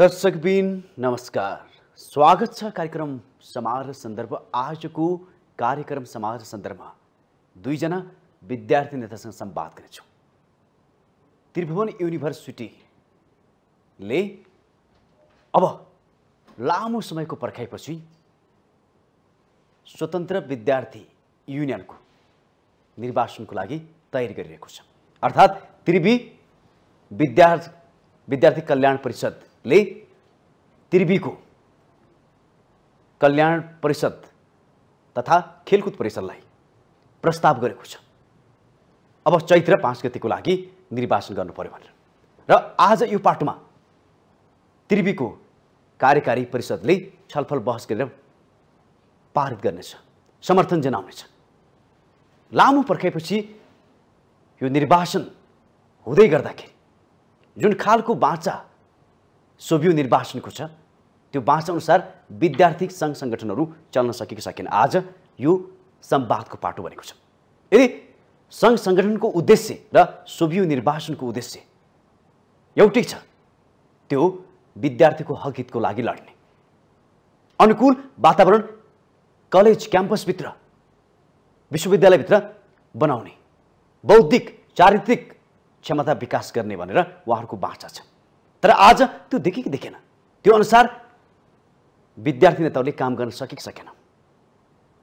दर्शकबिन नमस्कार स्वागत छ कार्यक्रम समारोह सन्दर्भ आजको कार्यक्रम समारोह सन्दर्भमा दुईजना विद्यार्थी नेतासँग सम्वाद गर्नेछौँ त्रिभुवन युनिभर्सिटीले अब लामो समयको पर्खाइपछि स्वतन्त्र विद्यार्थी युनियनको निर्वाचनको लागि तयारी गरिरहेको छ अर्थात् त्रिवी विद्यार्थी विद्यार्थी कल्याण परिषद ले त्रिवीको कल्याण परिषद तथा खेलकुद परिषदलाई प्रस्ताव गरेको छ अब चैत्र पाँच गतिको लागि निर्वाचन गर्नु पऱ्यो भनेर र आज यो पाटोमा त्रिवीको कार्यकारी परिषदले छलफल बहस गरेर पारित गर्नेछ समर्थन जनाउनेछ लामो पर्खाइपछि यो निर्वाचन हुँदै गर्दाखेरि जुन खालको बाचा सोभियो निर्वाचनको छ त्यो बाँचअनुसार विद्यार्थी सङ्घ सङ्गठनहरू चल्न सकेको सकेन आज यो संवादको पाटो बनेको छ यदि सङ्घ सङ्गठनको उद्देश्य र सोभियो निर्वाचनको उद्देश्य एउटै छ त्यो विद्यार्थीको हकितको लागि लड्ने अनुकूल वातावरण कलेज क्याम्पसभित्र विश्वविद्यालयभित्र बनाउने बौद्धिक चारित्रिक क्षमता विकास गर्ने भनेर उहाँहरूको बाँचा छ तर आज त्यो देखे कि देखेन त्यो अनुसार विद्यार्थी नेताहरूले काम गर्न सके कि सकेन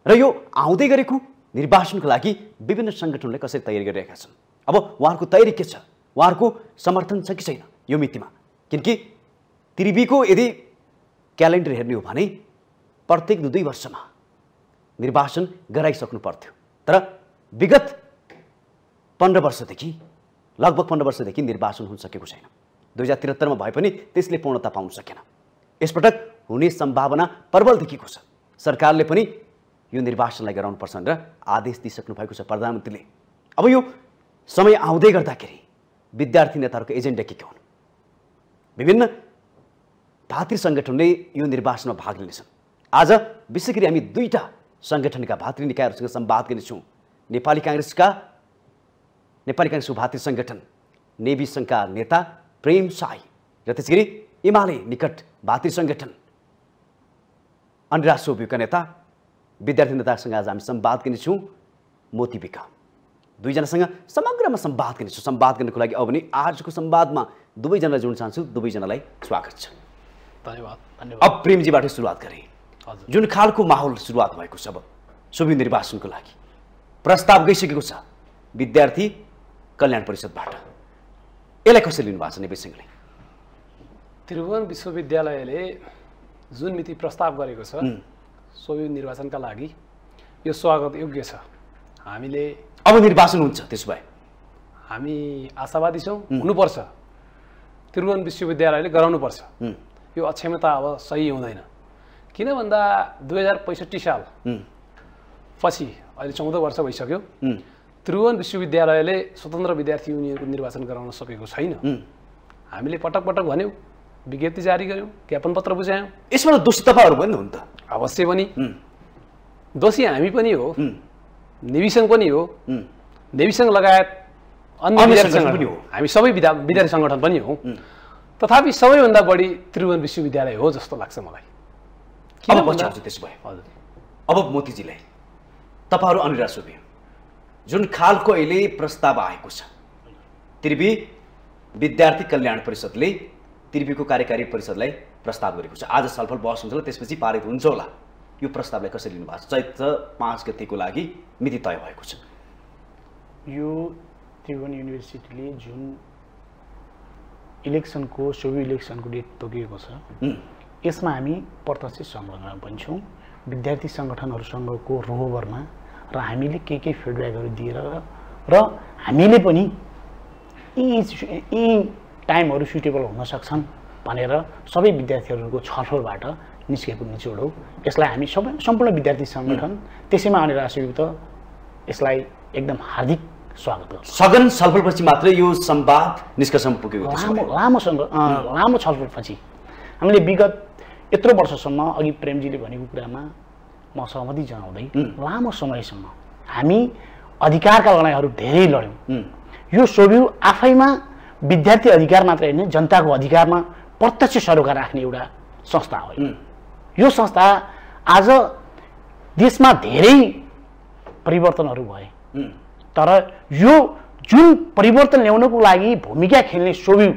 र यो आउँदै गरेको निर्वाचनको लागि विभिन्न सङ्गठनले कसरी तयारी गरिरहेका छन् अब उहाँहरूको तयारी के छ उहाँहरूको समर्थन छ कि छैन यो मितिमा किनकि त्रिवीको यदि क्यालेन्डर हेर्ने हो भने प्रत्येक दुई दुई वर्षमा निर्वाचन गराइसक्नु पर्थ्यो तर विगत पन्ध्र वर्षदेखि लगभग पन्ध्र वर्षदेखि निर्वाचन हुन सकेको छैन दुई हजार त्रिहत्तरमा भए पनि त्यसले पूर्णता पाउन सकेन यसपटक हुने सम्भावना प्रबल देखिएको छ सरकारले पनि यो निर्वाचनलाई गराउनुपर्छ भनेर आदेश दिइसक्नु भएको छ प्रधानमन्त्रीले अब यो समय आउँदै गर्दाखेरि विद्यार्थी नेताहरूको एजेन्डा के के हुन् विभिन्न भातृ सङ्गठनले यो निर्वाचनमा भाग लिनेछन् आज विशेष गरी हामी दुईवटा सङ्गठनका भातृ निकायहरूसँग सम्वाद गर्नेछौँ नेपाली काङ्ग्रेसका नेपाली काङ्ग्रेसको भातृ सङ्गठन नेभी सङ्घका नेता प्रेम साई र त्यसै गरी एमाले निकट भातृ सङ्गठन राष्ट्र उपयोगका नेता विद्यार्थी नेतासँग आज हामी सम्वाद गर्नेछौँ मोती दुईजनासँग समग्रमा सम्वाद गर्नेछौँ सम्वाद गर्नको लागि अब भने आजको सम्वादमा दुवैजनालाई जोड्न चाहन्छु दुवैजनालाई स्वागत छ धन्यवाद धन्यवाद अब प्रेमजीबाट सुरुवात गरेँ जुन खालको माहौल सुरुवात भएको छ अब शुभ निर्वाचनको लागि प्रस्ताव गइसकेको छ विद्यार्थी कल्याण परिषदबाट यसलाई कसरी लिनुभएको छ नेपाल सिंहले त्रिभुवन विश्वविद्यालयले जुन मिति प्रस्ताव गरेको छ सो निर्वाचनका लागि यो स्वागत योग्य छ हामीले अब निर्वाचन हुन्छ त्यसो भए हामी आशावादी छौँ हुनुपर्छ त्रिभुवन विश्वविद्यालयले गराउनुपर्छ यो अक्षमता अब सही हुँदैन किन भन्दा दुई हजार पैँसठी साल पछि अहिले चौध वर्ष भइसक्यो त्रिभुवन विश्वविद्यालयले स्वतन्त्र विद्यार्थी युनियनको निर्वाचन गराउन सकेको छैन हामीले पटक पटक भन्यौँ विज्ञप्ति जारी गऱ्यौँ ज्ञापन पत्र बुझायौँ यसबाट दोषी तपाईँहरू पनि हुन् त अवश्य पनि दोषी हामी पनि हो नेभिसङ्घ पनि हो नेभिसङ्घ लगायत अन्य पनि हो हामी सबै विद्या विद्यार्थी सङ्गठन पनि हौँ तथापि सबैभन्दा बढी त्रिभुवन विश्वविद्यालय हो जस्तो लाग्छ मलाई किन अब त्यसो भए हजुर अब मोतीजीलाई तपाईँहरू अनिराज हुनुभयो जुन खालको अहिले प्रस्ताव आएको छ त्रिवी विद्यार्थी कल्याण परिषदले त्रिवीको कार्यकारी परिषदलाई प्रस्ताव गरेको छ आज छलफल बहस हुन्छ होला त्यसपछि पारित हुन्छ होला यो प्रस्तावलाई कसरी लिनुभएको छ चैत्र पाँच गतिको लागि मिति तय भएको छ यो त्रिभुवन युनिभर्सिटीले जुन इलेक्सनको सोभि इलेक्सनको डेट तोकिएको छ यसमा हामी प्रत्यक्ष संलग्न छौँ विद्यार्थी सङ्गठनहरूसँगको रोभरमा र हामीले के के फिडब्याकहरू दिएर र हामीले पनि यी यी टाइमहरू सुटेबल हुन सक्छन् भनेर सबै विद्यार्थीहरूको छलफलबाट निस्केको निचोड हो यसलाई हामी सबै सम्पूर्ण विद्यार्थी सङ्गठन त्यसैमा आउने राष्ट्रयुक्त यसलाई एकदम हार्दिक स्वागत गर्छ सघन छलफलपछि मात्रै यो सम्वाद निष्कर्षमा पुगेको लामो लामोसँग लामो छलफलपछि हामीले विगत यत्रो वर्षसम्म अघि प्रेमजीले भनेको कुरामा म सहमति जनाउँदै लामो समयसम्म हामी अधिकारका लडाइँहरू धेरै लड्यौँ यो सोभि आफैमा विद्यार्थी अधिकार मात्र होइन जनताको अधिकारमा प्रत्यक्ष सरोकार राख्ने एउटा संस्था हो यो संस्था आज देशमा धेरै परिवर्तनहरू भए तर यो जुन परिवर्तन ल्याउनको लागि भूमिका खेल्ने सोभ्यू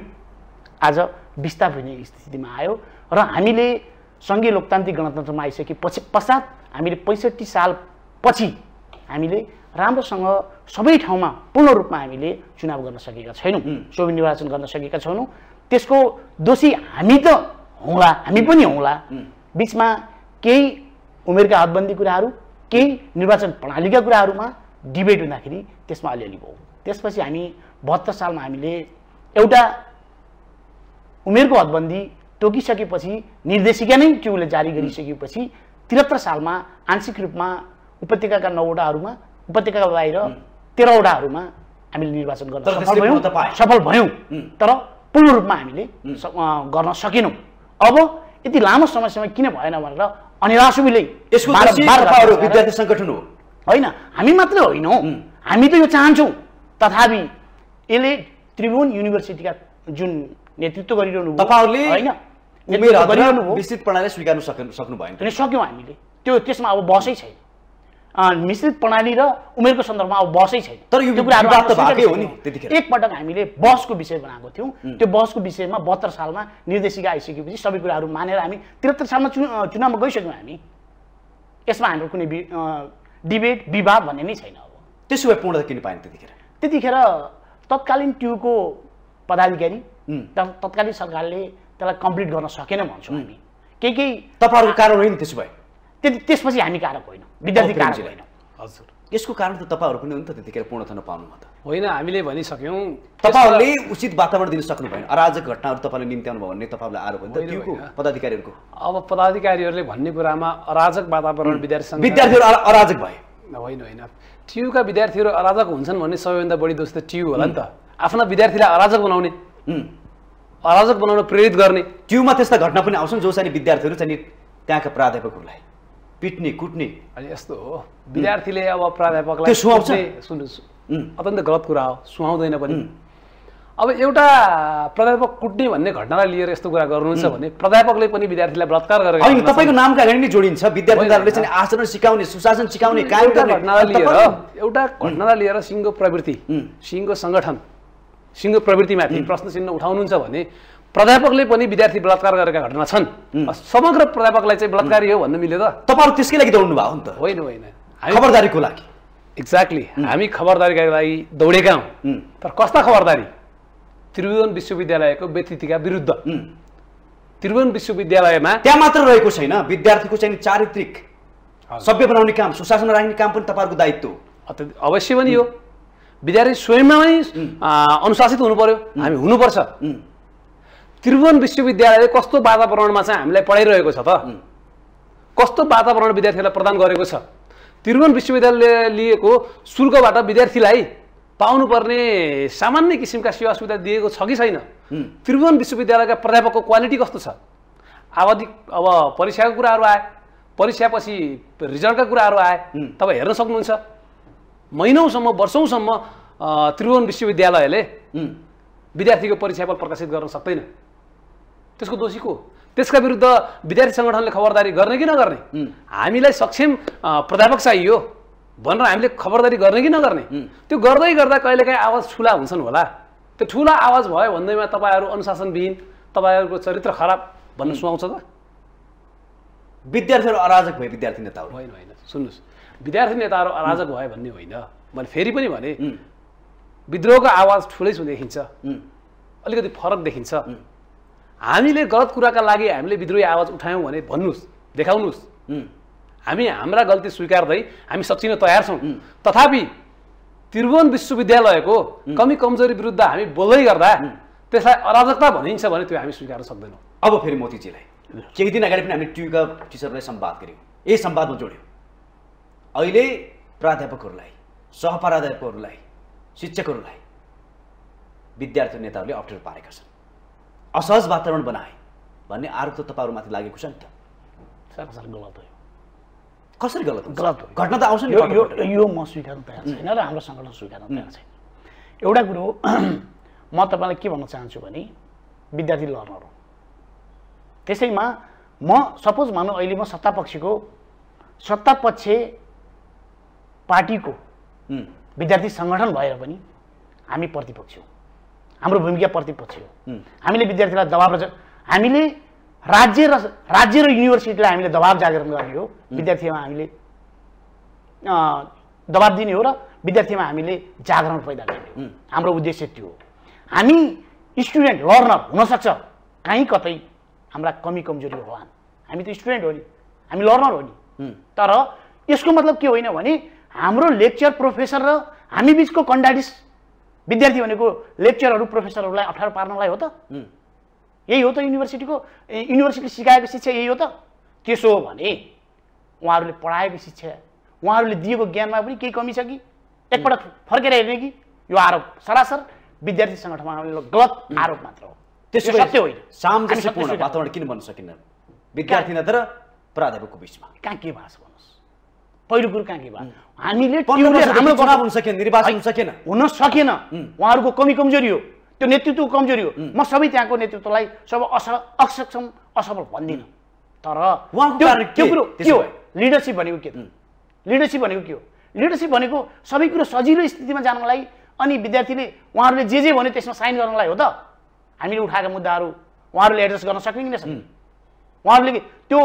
आज बिस्तार हुने स्थितिमा आयो र हामीले सङ्घीय लोकतान्त्रिक गणतन्त्रमा आइसके पछि पश्चात हामीले पैँसठी सालपछि हामीले राम्रोसँग सबै ठाउँमा पूर्ण रूपमा हामीले चुनाव गर्न सकेका छैनौँ सोभि निर्वाचन गर्न सकेका छैनौँ त्यसको दोषी हामी त हौँला हामी पनि हौँला बिचमा केही उमेरका हदबन्दी कुराहरू केही निर्वाचन प्रणालीका कुराहरूमा डिबेट हुँदाखेरि त्यसमा अलिअलि भयो त्यसपछि हामी बहत्तर सालमा हामीले एउटा उमेरको हदबन्दी तोकिसकेपछि निर्देशिका नै ट्युले जारी गरिसकेपछि त्रिहत्तर सालमा आंशिक रूपमा उपत्यकाका नौवटाहरूमा उपत्यकाका बाहिर तेह्रवटाहरूमा हामीले निर्वाचन गर्न सफल भयौँ सफल भयौँ तर पूर्ण रूपमा हामीले गर्न सकेनौँ अब यति लामो समयसम्म किन भएन भनेर अनि यसको विद्यार्थी सङ्गठन हो होइन हामी मात्रै होइनौँ हामी त यो चाहन्छौँ तथापि यसले त्रिभुवन युनिभर्सिटीका जुन नेतृत्व गरिरहनु तपाईँहरूले होइन उमेर मिश्रित प्रणाली स्वीकार्नु सक्नु भएन भने सक्यौँ हामीले त्यो त्यसमा अब बसै छैन मिश्रित प्रणाली र उमेरको सन्दर्भमा अब बसै छैन तर यो हो नि एकपटक हामीले बसको विषय बनाएको थियौँ त्यो बसको विषयमा बहत्तर सालमा निर्देशिका आइसकेपछि सबै कुराहरू मानेर हामी त्रिहत्तर सालमा चुन चुनावमा गइसक्यौँ हामी यसमा हाम्रो कुनै डिबेट विवाद भन्ने नै छैन अब त्यसो भए पूर्णता किन पाएन त्यतिखेर त्यतिखेर तत्कालीन ट्युको पदाधिकारी तत्कालीन सरकारले त्यसलाई कम्प्लिट गर्न सकेन भन्छौँ हामी mm. केही केही तपाईँहरूको कारण होइन त्यसो भए त्यति त्यसपछि हामी कारक होइन विद्यार्थी कारक होइन हजुर यसको कारण त तपाईँहरू पनि हो नि त त्यतिखेर पूर्णता पाउनुभयो त होइन हामीले भनिसक्यौँ तपाईँहरूले उचित वातावरण दिन सक्नु भएन अराजक घटनाहरू तपाईँले निम्त्याउनु भयो भने तपाईँलाई आरोप हो पदाधिकारीहरूको अब पदाधिकारीहरूले भन्ने कुरामा अराजक वातावरण mm. विद्यार्थी विद्यार्थीहरू अराजक भए होइन होइन टियुका विद्यार्थीहरू अराजक हुन्छन् भन्ने सबैभन्दा बढी दोष त टियु होला नि त mm. आफ्ना विद्यार्थीलाई अराजक बनाउने अराजक बनाउन प्रेरित गर्ने त्योमा त्यस्ता घटना पनि आउँछन् जो चाहिँ विद्यार्थीहरू चाहिँ त्यहाँका प्राध्यापकहरूलाई पिट्ने कुट्ने अनि यस्तो हो विद्यार्थीले अब प्राध्यापकलाई सुहाउँछ सुन्नु अत्यन्त गलत कुरा हो सुहाउँदैन पनि अब एउटा प्राध्यापक कुट्ने भन्ने घटनालाई लिएर यस्तो कुरा गर्नुहुन्छ भने प्राध्यापकले पनि विद्यार्थीलाई बलात्कार गरेर तपाईँको नामका अगाडि नै जोडिन्छ विद्यार्थीहरूले चाहिँ आचरण सिकाउने सुशासन सिकाउने घटनालाई लिएर एउटा घटनालाई लिएर सिङ्गो प्रवृत्ति सिङ्गो सङ्गठन सिङ्गो प्रवृत्तिमाथि प्रश्न चिन्ह उठाउनुहुन्छ भने प्राध्यापकले पनि विद्यार्थी बलात्कार गरेका घटना छन् समग्र प्राध्यापकलाई चाहिँ बलात्कारी हो भन्नु मिल्यो त तपाईँहरू त्यसकै लागि दौड्नु भएको नि त होइन होइन खबरदारीको लागि एक्ज्याक्टली हामी खबरदारीका लागि दौडेका हौँ तर कस्ता खबरदारी त्रिभुवन विश्वविद्यालयको व्यतिथिका विरुद्ध त्रिभुवन विश्वविद्यालयमा त्यहाँ मात्र रहेको छैन विद्यार्थीको चाहिँ चारित्रिक सभ्य बनाउने काम सुशासन राख्ने काम पनि तपाईँहरूको दायित्व अवश्य पनि हो विद्यार्थी स्वयंमा नै अनुशासित हुनु पर्यो हामी हुनुपर्छ त्रिभुवन विश्वविद्यालयले कस्तो वातावरणमा चाहिँ हामीलाई पढाइरहेको छ त कस्तो वातावरण विद्यार्थीलाई प्रदान गरेको छ त्रिभुवन विश्वविद्यालयले लिएको शुल्कबाट विद्यार्थीलाई पाउनुपर्ने सामान्य किसिमका सेवा सुविधा दिएको छ कि छैन त्रिभुवन विश्वविद्यालयका प्राध्यापकको क्वालिटी कस्तो छ आवधिक अब परीक्षाको कुराहरू आए परीक्षापछि रिजल्टका कुराहरू आए तपाईँ हेर्न सक्नुहुन्छ महिनौसम्म वर्षौँसम्म त्रिभुवन विश्वविद्यालयले विद्यार्थीको परीक्षाफल प्रकाशित गर्न सक्दैन त्यसको दोषी को त्यसका विरुद्ध विद्यार्थी सङ्गठनले खबरदारी गर्ने कि नगर्ने हामीलाई सक्षम प्राध्यापक चाहियो भनेर हामीले खबरदारी गर्ने कि नगर्ने त्यो गर्दै गर्दा कहिलेकाहीँ आवाज ठुला हुन्छन् होला त्यो ठुला आवाज भयो भन्दैमा तपाईँहरू अनुशासनविहीन तपाईँहरूको चरित्र खराब भन्न सुहाउँछ त विद्यार्थीहरू अराजक भए विद्यार्थी नेताहरू होइन होइन सुन्नुहोस् विद्यार्थी नेताहरू अराजक भयो भन्ने होइन मैले फेरि पनि भने विद्रोहको आवाज ठुलै छु देखिन्छ अलिकति फरक देखिन्छ हामीले गलत कुराका लागि हामीले विद्रोही आवाज उठायौँ भने भन्नुहोस् देखाउनुहोस् हामी हाम्रा गल्ती स्वीकार्दै हामी सचिन तयार छौँ तथापि त्रिभुवन विश्वविद्यालयको कमी कमजोरी विरुद्ध हामी बोल्दै गर्दा त्यसलाई अराजकता भनिन्छ भने त्यो हामी स्वीकार्न सक्दैनौँ अब फेरि मोतीजीलाई केही दिन अगाडि पनि हामी टिभीका टिचरलाई सम्वाद गऱ्यौँ यही सम्वादमा जोड्यौँ अहिले प्राध्यापकहरूलाई सहप्राध्यापकहरूलाई शिक्षकहरूलाई विद्यार्थी नेताहरूले अप्ठ्यारो पारेका छन् असहज वातावरण बनाए भन्ने आरोप त तपाईँहरूमाथि लागेको छ नि त कसरी गलत गलत घटना त आउँछ नि यो म स्वीकार्नु तयार छैन र हाम्रो सङ्गठन स्वीकार्नु तयार छैन एउटा कुरो म तपाईँलाई के भन्न चाहन्छु भने विद्यार्थी लर्नर हो त्यसैमा म सपोज मानौँ अहिले म सत्तापक्षको सत्तापक्ष पार्टीको विद्यार्थी सङ्गठन भएर पनि हामी प्रतिपक्ष हो हाम्रो भूमिका प्रतिपक्ष हो हामीले विद्यार्थीलाई दबाब हामीले राज्य र राज्य र युनिभर्सिटीलाई हामीले दबाब जागरण गर्ने हो विद्यार्थीमा हामीले दबाब दिने हो र विद्यार्थीमा हामीले जागरण पैदा गर्ने हो हाम्रो उद्देश्य त्यो हो हामी स्टुडेन्ट लर्नर हुनसक्छ काहीँ कतै हाम्रा कमी कमजोरी होला हामी त स्टुडेन्ट हो नि हामी लर्नर हो नि तर यसको मतलब के होइन भने हाम्रो लेक्चर प्रोफेसर र हामी बिचको कन्डाडिस विद्यार्थी भनेको लेक्चरहरू प्रोफेसरहरूलाई अप्ठ्यारो पार्नलाई हो त यही हो त युनिभर्सिटीको युनिभर्सिटीले सिकाएको शिक्षा यही हो त त्यसो हो भने उहाँहरूले पढाएको शिक्षा उहाँहरूले दिएको ज्ञानमा पनि केही कमी छ कि एकपल्ट फर्केर हेर्ने कि यो आरोप सरासर विद्यार्थी सङ्गठनमा गलत आरोप मात्र हो त्यसको सत्य होइन सामान्य वातावरण किन बन्न सकिन्न विद्यार्थी नत्र प्राध्यापकको बिचमा कहाँ के भएको छ भन्नुहोस् पहिलो कुरो कहाँ के भयो हामीले हाम्रो बनाउन हुन सकेन निर्वाचन हुन सकेन हुन सकेन उहाँहरूको कमी कमजोरी हो त्यो नेतृत्वको कमजोरी हो म सबै त्यहाँको नेतृत्वलाई सब अस असक्षम असफल भन्दिनँ तर त्यो कुरो के हो लिडरसिप भनेको के लिडरसिप भनेको के हो लिडरसिप भनेको सबै कुरो सजिलो स्थितिमा जानलाई अनि विद्यार्थीले उहाँहरूले जे जे भन्यो त्यसमा साइन गर्नलाई हो त हामीले उठाएका मुद्दाहरू उहाँहरूले एड्रेस गर्न सक्ने कि नसक्ने उहाँहरूले त्यो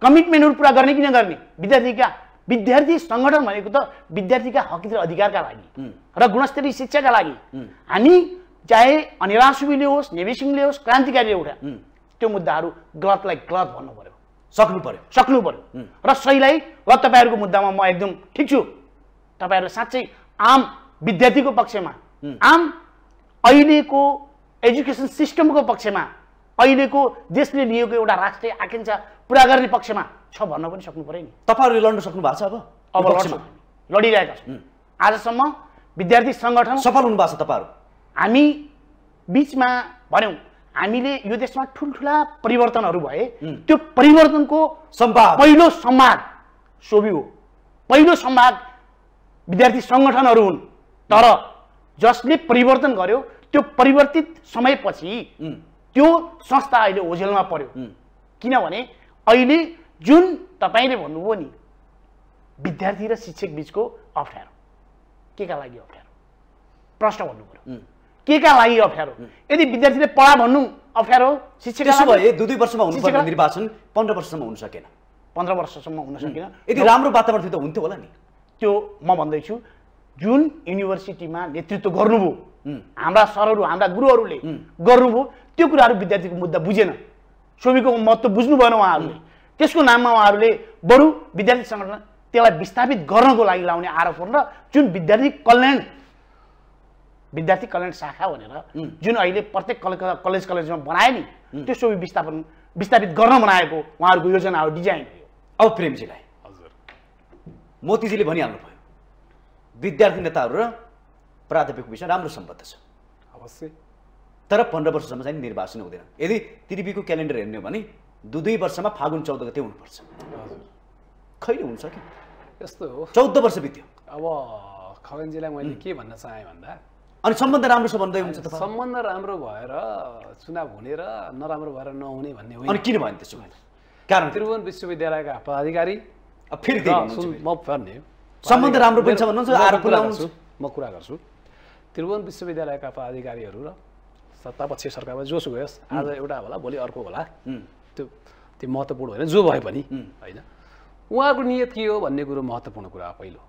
कमिटमेन्टहरू पुरा गर्ने कि नगर्ने विद्यार्थीका विद्यार्थी सङ्गठन भनेको त विद्यार्थीका हक र अधिकारका लागि र गुणस्तरीय शिक्षाका लागि हामी चाहे अनिरासुवीले होस् नेविसिङले होस् क्रान्तिकारीले एउटा त्यो मुद्दाहरू गलतलाई गलत भन्नु पऱ्यो सक्नु पऱ्यो सक्नु पऱ्यो र सहीलाई र तपाईँहरूको मुद्दामा म एकदम ठिक छु तपाईँहरू साँच्चै आम विद्यार्थीको पक्षमा आम अहिलेको एजुकेसन सिस्टमको पक्षमा अहिलेको देशले लिएको एउटा राष्ट्रिय आकाङ्क्षा पुरा गर्ने पक्षमा छ भन्न पनि सक्नु पऱ्यो नि तपाईँहरूले लड्न सक्नु भएको छ अब अब लड्छौँ लडिरहेका छौँ आजसम्म विद्यार्थी सङ्गठन सफल हुनुभएको छ तपाईँहरू हामी बिचमा भन्यौँ हामीले यो देशमा ठुल्ठुला परिवर्तनहरू भए त्यो परिवर्तनको सम्भाव पहिलो सम्भाग सोभि हो पहिलो सम्भाग विद्यार्थी सङ्गठनहरू हुन् तर जसले परिवर्तन गर्यो त्यो परिवर्तित समयपछि त्यो संस्था अहिले ओझेलमा पर्यो किनभने अहिले जुन तपाईँले भन्नुभयो नि विद्यार्थी र शिक्षक बिचको अप्ठ्यारो के का लागि अप्ठ्यारो प्रश्न भन्नु पऱ्यो के का लागि अप्ठ्यारो यदि विद्यार्थीले पढा भन्नु अप्ठ्यारो शिक्षक भए दुई दुई वर्षमा हुनु हुनुपर्ने निर्वाचन पन्ध्र वर्षसम्म हुन सकेन पन्ध्र वर्षसम्म हुन सकेन यदि राम्रो वातावरण थियो त हुन्थ्यो होला नि त्यो म भन्दैछु जुन युनिभर्सिटीमा नेतृत्व गर्नुभयो हाम्रा सरहरू हाम्रा गुरुहरूले गर्नुभयो त्यो कुराहरू विद्यार्थीको मुद्दा बुझेन छोबीको महत्त्व बुझ्नु भएन उहाँहरूले त्यसको नाममा उहाँहरूले बरु विद्यार्थी सङ्गठन त्यसलाई विस्थापित गर्नको लागि लाउने आरोपहरू र जुन विद्यार्थी कल्याण विद्यार्थी कल्याण शाखा भनेर जुन अहिले प्रत्येक कलेज कलेज कलेजमा बनायो नि त्यो सबै विस्थापन विस्थापित गर्न बनाएको उहाँहरूको योजना हो डिजाइन अब प्रेमजीलाई हजुर मोतीजीले भनिहाल्नु भयो विद्यार्थी नेताहरू र प्राध्यापक विषय राम्रो सम्बद्ध छ अवश्य तर पन्ध्र वर्षसम्म चाहिँ निर्वाचन हुँदैन यदि त्रिवीको क्यालेन्डर हेर्ने भने दुई दुई वर्षमा फागुन चौध गते हुनुपर्छ खैले हुन्छ कि यस्तो हो चौध वर्ष बित्यो अब खगनजीलाई मैले के भन्न चाहेँ भन्दा अनि सम्बन्ध राम्रो छ भन्दै हुन्छ सम्बन्ध राम्रो भएर चुनाव हुने र नराम्रो भएर नहुने भन्ने होइन अनि किन भयो त्यसो भए कारण त्रिभुवन विश्वविद्यालयका पदाधिकारी फेरि म भन्ने सम्बन्ध राम्रो पनि छ भन्नुहुन्छ म कुरा गर्छु त्रिभुवन विश्वविद्यालयका पदाधिकारीहरू र सत्तापक्षीय सरकारमा जोस गयोस् आज एउटा होला भोलि अर्को होला त्यो त्यो महत्त्वपूर्ण होइन जो भए पनि होइन उहाँको नियत के हो भन्ने कुरो महत्त्वपूर्ण कुरा हो पहिलो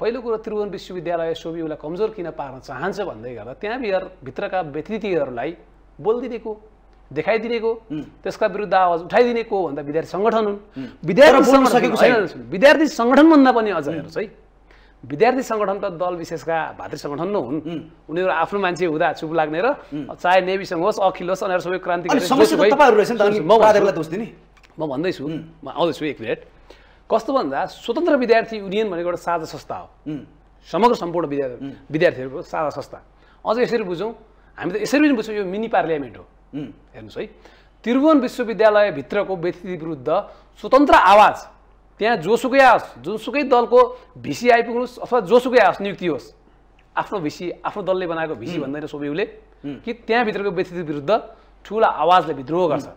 पहिलो कुरो त्रिभुवन विश्वविद्यालय सोबिउलाई कमजोर किन पार्न चाहन्छ भन्दै गर्दा त्यहाँ बिहार भित्रका व्यतिथिहरूलाई बोलिदिनेको देखाइदिनेको त्यसका विरुद्ध आवाज उठाइदिनेको भन्दा विद्यार्थी सङ्गठन हुन् विद्यार्थी विद्यार्थी सङ्गठनभन्दा पनि अझ हेर्नुहोस् है विद्यार्थी सङ्गठन त दल विशेषका भातृ सङ्गठन नै हुन् उनीहरू आफ्नो मान्छे हुँदा चुप लाग्ने र चाहे नेभीसँग होस् अखिल होस् अनि सबै क्रान्ति म भन्दैछु म आउँदैछु एक मिनट कस्तो भन्दा स्वतन्त्र विद्यार्थी युनियन भनेको एउटा साझा संस्था हो समग्र सम्पूर्ण विद्यार्थी विद्यार्थीहरूको साझा संस्था अझ यसरी बुझौँ हामी त यसरी पनि बुझ्छौँ यो मिनी पार्लियामेन्ट हो हेर्नुहोस् है त्रिभुवन विश्वविद्यालयभित्रको व्यक्ति विरुद्ध स्वतन्त्र आवाज त्यहाँ जोसुकै आओस् जोसुकै दलको भिसी आइपुग्नुहोस् अथवा जोसुकै आओस् नियुक्ति होस् आफ्नो भिसी आफ्नो दलले बनाएको भिसी भन्दैन सोबिउले कि त्यहाँभित्रको व्यक्ति विरुद्ध ठुला आवाजले विद्रोह गर्छ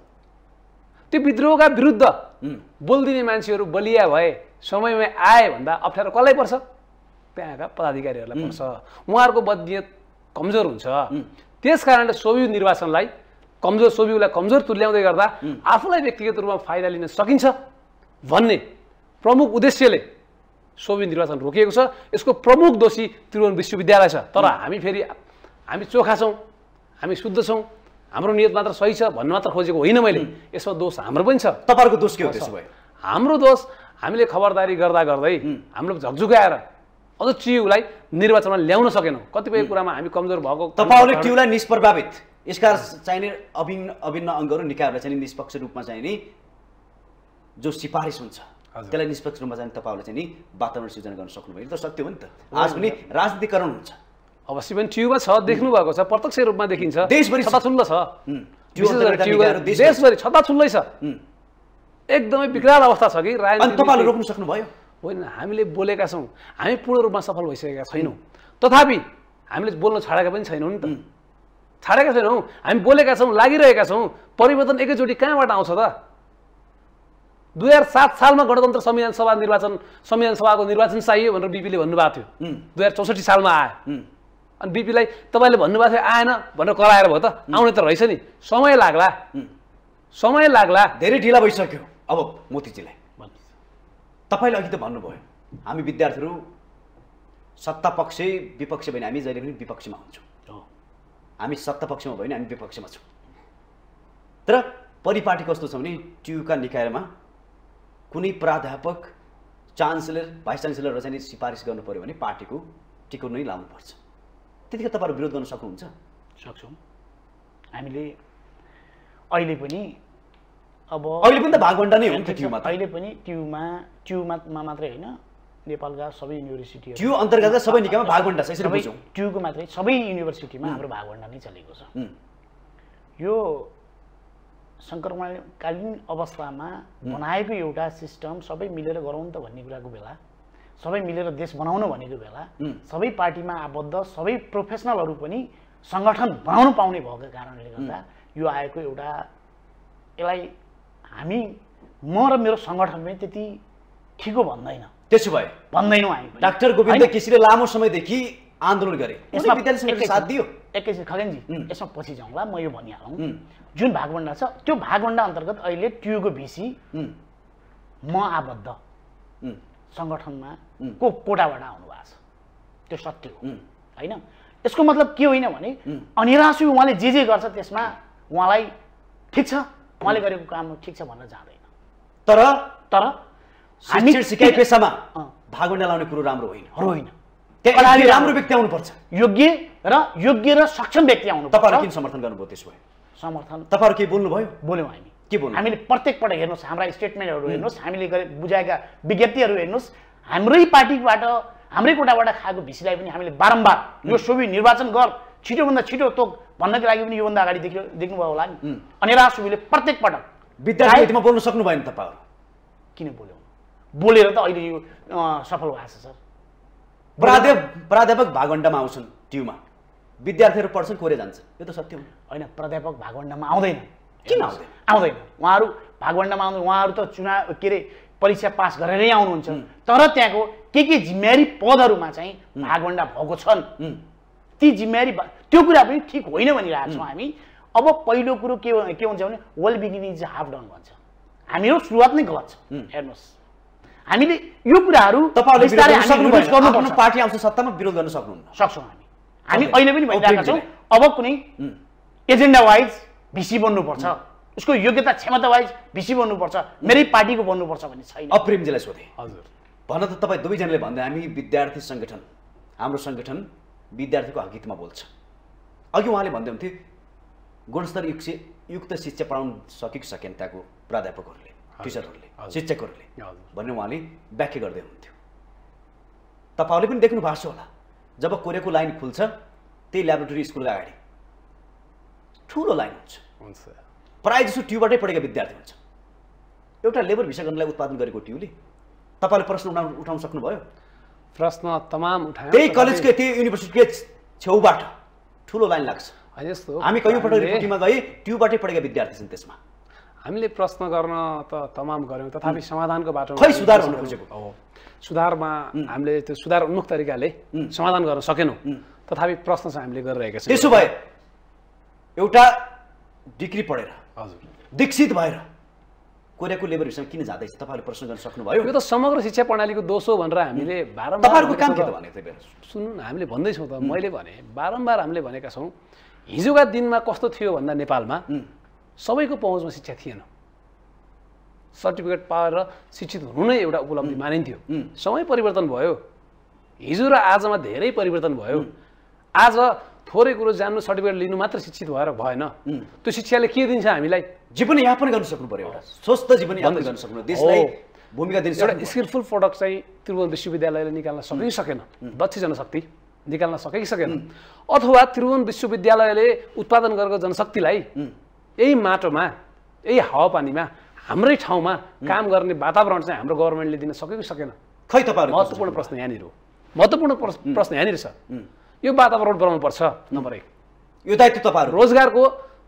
त्यो विद्रोहका विरुद्ध बोलिदिने मान्छेहरू बलिया भए समयमै आए भन्दा अप्ठ्यारो कसलाई पर्छ त्यहाँका पदाधिकारीहरूलाई पर्छ उहाँहरूको बदियत कमजोर हुन्छ त्यस कारणले सोभि निर्वाचनलाई कमजोर सोभियुलाई कमजोर तुल्याउँदै गर्दा आफूलाई व्यक्तिगत रूपमा फाइदा लिन सकिन्छ भन्ने प्रमुख उद्देश्यले सोभि निर्वाचन रोकिएको छ यसको प्रमुख दोषी त्रिभुवन विश्वविद्यालय छ तर हामी फेरि हामी चोखा छौँ हामी शुद्ध छौँ हाम्रो नियत मात्र सही छ भन्नु मात्र खोजेको होइन मैले यसमा दोष हाम्रो पनि छ तपाईँहरूको दोष के हो त्यसो भए हाम्रो दोष हामीले खबरदारी गर्दा गर्दै हाम्रो झकझुकाएर अझ टियुलाई निर्वाचनमा ल्याउन सकेनौँ कतिपय कुरामा हामी कमजोर भएको तपाईँहरूले टियुलाई निष्प्रभावित यसका चाहिने अभिन्न अभिन्न अङ्गहरू निकायहरूलाई चाहिँ निष्पक्ष रूपमा चाहिने जो सिफारिस हुन्छ त्यसलाई निष्पक्ष रूपमा जाने तपाईँहरूले चाहिँ नि वातावरण सिर्जना गर्न सक्नुभयो त सत्य हो नि त आज पनि राजनीतिकरण हुन्छ अवश्य पनि ट्युबमा छ देख्नु भएको छ प्रत्यक्ष रूपमा देखिन्छ देशभरि छताछुल्ल छ देशभरि छताछुल्लै छ एकदमै विकराल अवस्था छ कि तपाईँले रोक्नु सक्नुभयो होइन हामीले बोलेका छौँ हामी पूर्ण रूपमा सफल भइसकेका छैनौँ तथापि हामीले बोल्न छाडेका पनि छैनौँ नि त छाडेका छैनौँ हामी बोलेका छौँ लागिरहेका छौँ परिवर्तन एकैचोटि कहाँबाट आउँछ त दुई हजार सात सालमा गणतन्त्र संविधान सभा निर्वाचन संविधान सभाको निर्वाचन चाहियो भनेर बिपीले भन्नुभएको थियो दुई हजार चौसठी सालमा आयो अनि बिपीलाई तपाईँले भन्नुभएको थियो आएन भनेर कराएर भयो त आउने त रहेछ नि समय लाग्ला समय लाग्ला धेरै ढिला भइसक्यो अब मोतीजीलाई तपाईँले अघि त भन्नुभयो हामी विद्यार्थीहरू सत्ता पक्ष विपक्ष भने हामी जहिले पनि विपक्षमा हुन्छौँ हामी सत्ता पक्षमा भने हामी विपक्षमा छौँ तर परिपाटी कस्तो छ भने ट्युका निकायमा कुनै प्राध्यापक चान्सलर भाइस चान्सलर चाहिँ सिफारिस गर्नु पऱ्यो भने पार्टीको टिकट नै लाउनुपर्छ त्यतिखेर तपाईँहरू विरोध गर्न सक्नुहुन्छ सक्छौँ हामीले अहिले पनि अब अहिले पनि त भागभन्डा नै हो नि अहिले पनि ट्युमा ट्युमा मात्रै होइन नेपालका सबै युनिभर्सिटी ट्यु अन्तर्गतका सबै निकायमा भागभन्डा छ यसरी बुझौँ ट्युको मात्रै सबै युनिभर्सिटीमा हाम्रो भागभण्डा नै चलेको छ यो सङ्क्रमणकालीन अवस्थामा बनाएको एउटा सिस्टम सबै मिलेर गरौँ त भन्ने कुराको बेला सबै मिलेर देश बनाउनु भनेको बेला सबै पार्टीमा आबद्ध सबै प्रोफेसनलहरू पनि सङ्गठन बनाउनु पाउने भएको कारणले गर्दा यो आएको एउटा यसलाई हामी म र मेरो सङ्गठन पनि त्यति ठिको भन्दैन त्यसो भए भन्दैनौँ हामी डाक्टर गोविन्द केसीले लामो समयदेखि आन्दोलन गरे यसमा साथ दियो एकैछिन खगेनजी यसमा पछि जाउँला म यो भनिहालौँ जुन भागभन्डा छ त्यो भागभन्डा अन्तर्गत अहिले ट्युको भिसी म आबद्ध सङ्गठनमा को कोटाबाट आउनु भएको छ त्यो सत्य हो होइन यसको मतलब के होइन भने अनिराशु उहाँले जे जे गर्छ त्यसमा उहाँलाई ठिक छ उहाँले गरेको काम ठिक छ भन्न जाँदैन तर तर हामी सिकाइ पेसामा भागवन्डा लाउने कुरो राम्रो होइन होइन अगाडि राम्रो व्यक्ति आउनुपर्छ योग्य र योग्य र सक्षम व्यक्ति आउनु तपाईँहरू किन समर्थन गर्नुभयो त्यसो भए समर्थन तपाईँहरू के बोल्नुभयो बोल्यौँ हामी के बोल्नु हामीले प्रत्येक हेर्नुहोस् हाम्रा स्टेटमेन्टहरू हेर्नुहोस् हामीले गरे बुझाएका विज्ञप्तिहरू हेर्नुहोस् हाम्रै पार्टीबाट हाम्रै कोटाबाट खाएको भिसीलाई पनि हामीले बारम्बार यो सुवि निर्वाचन गर छिटोभन्दा छिटो तोक भन्नको लागि पनि योभन्दा अगाडि देख्यो देख्नुभयो होला नि अनि सुबीले प्रत्येक पटक विद्यार्थीमा बोल्न सक्नु भएन तपाईँहरू किन बोल्यौँ बोलेर त अहिले यो सफल भएको छ सर प्राध्याप प्राध्यापक भागण्डमा आउँछन् ट्युमा विद्यार्थीहरू पढ्छन् कोरे जान्छ यो त सत्य हो होइन प्राध्यापक भागवण्डमा आउँदैन किन आउँदैन आउँदैन उहाँहरू भागवण्डमा आउँदैन उहाँहरू त चुनाव के अरे परीक्षा पास गरेरै आउनुहुन्छ तर त्यहाँको के के जिम्मेवारी पदहरूमा चाहिँ भागवण्डा भएको छन् ती जिम्मेवारी त्यो कुरा पनि ठिक होइन भनिरहेको छौँ हामी अब पहिलो कुरो के के हुन्छ भने well beginning is half done भन्छ हामीहरू सुरुवात नै गलत छ हेर्नुहोस् हामीले यो कुराहरू आफ्नो पार्टी आउँछ सत्तामा विरोध गर्न सक्नुहुन्न सक्छौँ हामी हामी अहिले पनि भइरहेका छौँ अब कुनै एजेन्डा वाइज भिसी बन्नुपर्छ उसको योग्यता क्षमता वाइज भिसी बन्नुपर्छ मेरै पार्टीको बन्नुपर्छ भन्ने छैन अप्रेमजीलाई सोधेँ हजुर भन्न त तपाईँ दुवैजनाले भन्दै हामी विद्यार्थी सङ्गठन हाम्रो सङ्गठन विद्यार्थीको हकितमा बोल्छ अघि उहाँले भन्दै हुन्थ्यो गुणस्तर युक्त युक्त शिक्षा पढाउन सकेको सकेन त्यहाँको प्राध्यापकहरूले टिचरहरूले शिक्षकहरूले भन्ने उहाँले व्याख्या गर्दै हुनुहुन्थ्यो तपाईँहरूले पनि देख्नु भएको छ होला जब कोरेको लाइन खुल्छ त्यही ल्याबोरेटरी स्कुलको अगाडि ठुलो लाइन हुन्छ हुन्छ प्रायः जसो ट्युबाटै पढेका विद्यार्थी हुन्छ एउटा लेबर भिसा गर्नलाई उत्पादन गरेको ट्युले तपाईँले प्रश्न उठाउनु उठाउन सक्नुभयो प्रश्न तमाम उठायो त्यही कलेजको त्यही युनिभर्सिटीकै छेउबाट ठुलो लाइन लाग्छ हामी कयौँ पटक गए ट्युबाटै पढेका विद्यार्थी छन् त्यसमा हामीले प्रश्न गर्न त तमाम गऱ्यौँ तथापि समाधानको बाटो खै सुधार हुन खोजेको सुधारमा हामीले त्यो सुधार उन्मुख तरिकाले समाधान गर्न सकेनौँ तथापि प्रश्न चाहिँ हामीले गरिरहेका छौँ त्यसो भए एउटा डिग्री पढेर हजुर दीक्षित भएर कोरियाको लेबर हिसाबमा किन जाँदैछ तपाईँहरूले प्रश्न गर्न सक्नुभयो यो त समग्र शिक्षा प्रणालीको दोष हो भनेर हामीले बारम्बार काम के त सुन्नु न हामीले भन्दैछौँ त मैले भने बारम्बार हामीले भनेका छौँ हिजोका दिनमा कस्तो थियो भन्दा नेपालमा सबैको पहुँचमा शिक्षा थिएन सर्टिफिकेट पाएर शिक्षित हुनु नै एउटा उपलब्धि मानिन्थ्यो समय परिवर्तन भयो हिजो र आजमा धेरै परिवर्तन भयो आज थोरै कुरो जान्नु सर्टिफिकेट लिनु मात्र शिक्षित भएर भएन त्यो शिक्षाले के दिन्छ हामीलाई जीवन यापन गर्न सक्नु पर्यो एउटा स्वस्थ जीवन यापन गर्न सक्नु देशलाई भूमिका दिन्छ एउटा स्किलफुल प्रडक्ट चाहिँ त्रिभुवन विश्वविद्यालयले निकाल्न सकै सकेन दक्ष जनशक्ति निकाल्न सकै सकेन अथवा त्रिभुवन विश्वविद्यालयले उत्पादन गरेको जनशक्तिलाई यही माटोमा यही हावापानीमा हाम्रै ठाउँमा काम गर्ने वातावरण चाहिँ हाम्रो गभर्मेन्टले दिन सक्यो कि सकेन खै तपाईँहरू महत्त्वपूर्ण प्रश्न यहाँनिर हो महत्त्वपूर्ण प्रश्न यहाँनिर छ यो वातावरण पर्छ नम्बर एक यो दायित्व तपाईँहरू रोजगारको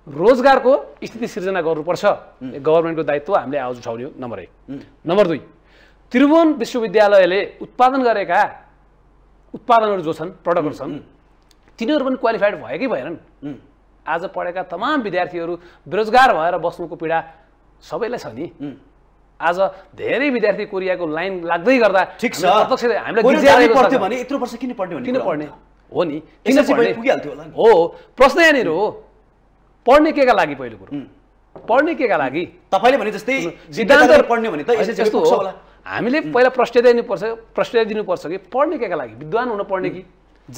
रोजगारको स्थिति सिर्जना गर्नुपर्छ गभर्मेन्टको दायित्व हामीले आवाज उठाउने नम्बर एक नम्बर दुई त्रिभुवन विश्वविद्यालयले उत्पादन गरेका उत्पादनहरू जो छन् प्रडक्टहरू छन् तिनीहरू पनि क्वालिफाइड भयो कि भएनन् आज पढेका तमाम विद्यार्थीहरू बेरोजगार भएर बस्नुको पीडा सबैलाई छ नि आज धेरै विद्यार्थी कोरियाको लाइन लाग्दै गर्दा ठिक छ हामीलाई भने यत्रो वर्ष किन पढ्ने किन पढ्ने हो नि किन पुगिहाल्थ्यो होला हो प्रश्न यहाँनिर हो पढ्ने के का लागि पहिलो कुरो पढ्ने के का लागि तपाईँले भने जस्तै सिद्धान्त पढ्ने भने त यस्तो हो हामीले पहिला प्रश्न दिनुपर्छ प्रश्न दिनुपर्छ कि पढ्ने के का लागि विद्वान हुन पढ्ने कि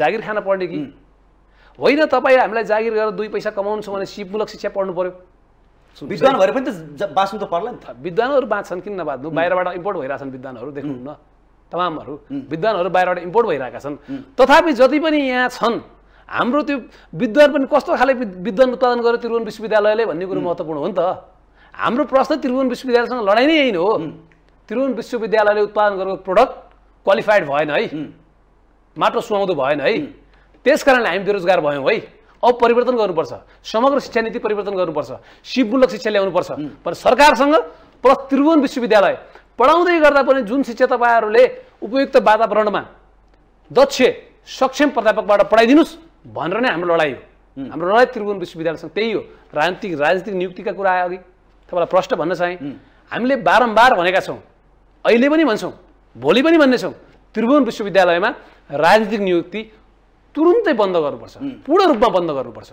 जागिर खान पढ्ने कि होइन तपाईँ हामीलाई जागिर गरेर दुई पैसा कमाउनु भने शिवमूलक शिक्षा पढ्नु पऱ्यो विद्वानहरू पनि त बाँच्नु त पर्ला नि त विद्वानहरू बाँच्छन् किन नबाँच्नु बाहिरबाट इम्पोर्ट भइरहेछन् विद्वानहरू देख्नुहुन्न तमामहरू विद्वानहरू बाहिरबाट इम्पोर्ट भइरहेका छन् तथापि जति पनि यहाँ छन् हाम्रो त्यो विद्वान पनि कस्तो खाले विद्वान उत्पादन गर्यो त्रिभुवन विश्वविद्यालयले भन्ने कुरो महत्त्वपूर्ण हो नि त हाम्रो प्रश्न त्रिभुवन विश्वविद्यालयसँग लडाइँ नै यही हो त्रिभुवन विश्वविद्यालयले उत्पादन गरेको प्रडक्ट क्वालिफाइड भएन है माटो सुहाउँदो भएन है त्यस कारणले हामी बेरोजगार भयौँ है अब परिवर्तन गर्नुपर्छ समग्र शिक्षा नीति परिवर्तन गर्नुपर्छ शिवमूलक शिक्षा ल्याउनुपर्छ पर सरकारसँग प्लस त्रिभुवन विश्वविद्यालय पढाउँदै गर्दा पनि जुन शिक्षा तपाईँहरूले उपयुक्त वातावरणमा दक्ष सक्षम प्राध्यापकबाट पढाइदिनुहोस् भनेर नै हाम्रो लडाइँ हो हाम्रो लडाइँ त्रिभुवन विश्वविद्यालयसँग त्यही हो राजनीतिक राजनीतिक नियुक्तिका कुरा आयो अघि तपाईँलाई प्रश्न भन्न चाहेँ हामीले बारम्बार भनेका छौँ अहिले पनि भन्छौँ भोलि पनि भन्नेछौँ त्रिभुवन विश्वविद्यालयमा राजनीतिक नियुक्ति तुरुन्तै बन्द गर्नुपर्छ पूर्ण रूपमा बन्द गर्नुपर्छ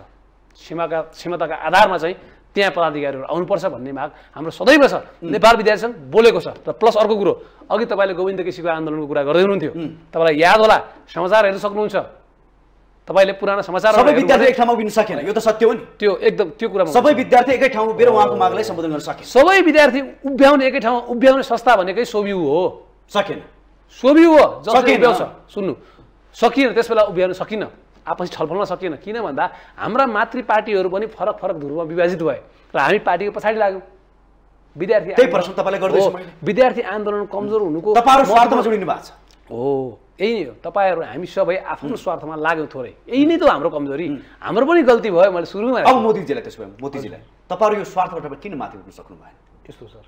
क्षमाका क्षमताका आधारमा चाहिँ त्यहाँ पदाधिकारीहरू आउनुपर्छ भन्ने माग हाम्रो सदैव छ नेपाल विद्यार्थी सङ्घ बोलेको छ र प्लस अर्को कुरो अघि तपाईँले गोविन्द केसीको आन्दोलनको कुरा गर्दै हुनुहुन्थ्यो तपाईँलाई याद होला समाचार हेर्न सक्नुहुन्छ तपाईँले पुरानो समाचार सबै विद्यार्थी एक ठाउँमा उभिनु सकेन यो त सत्य हो नि त्यो एकदम त्यो कुरा सबै विद्यार्थी एकै ठाउँमा उभिएर उहाँको मागलाई सम्बोधन गर्न सके सबै विद्यार्थी उभ्याउने एकै ठाउँमा उभ्याउने संस्था भनेकै सोभि हो सकेन सोभि हो जसले उभ्याउँछ सुन्नु सकिएन त्यसबेला उभ्याउन सकिनँ आपसी छलफलमा सकिएन किन भन्दा हाम्रा मातृ पार्टीहरू पनि फरक फरक ध्रुवमा विभाजित भए र हामी पार्टीको पछाडि लाग्यौँ विद्यार्थी त्यही प्रश्न तपाईँले विद्यार्थी आन्दोलन कमजोर हुनुको स्वार्थमा जोडिनु भएको छ हो यही नै हो तपाईँहरू हामी सबै आफ्नो स्वार्थमा लाग्यौँ थोरै यही नै त हाम्रो कमजोरी हाम्रो पनि गल्ती भयो मैले सुरुमा अब मोदीजीलाई त्यसो भए मोदीजीलाई तपाईँहरू यो स्वार्थबाट किन माथि उठ्न सक्नु भएन यस्तो सर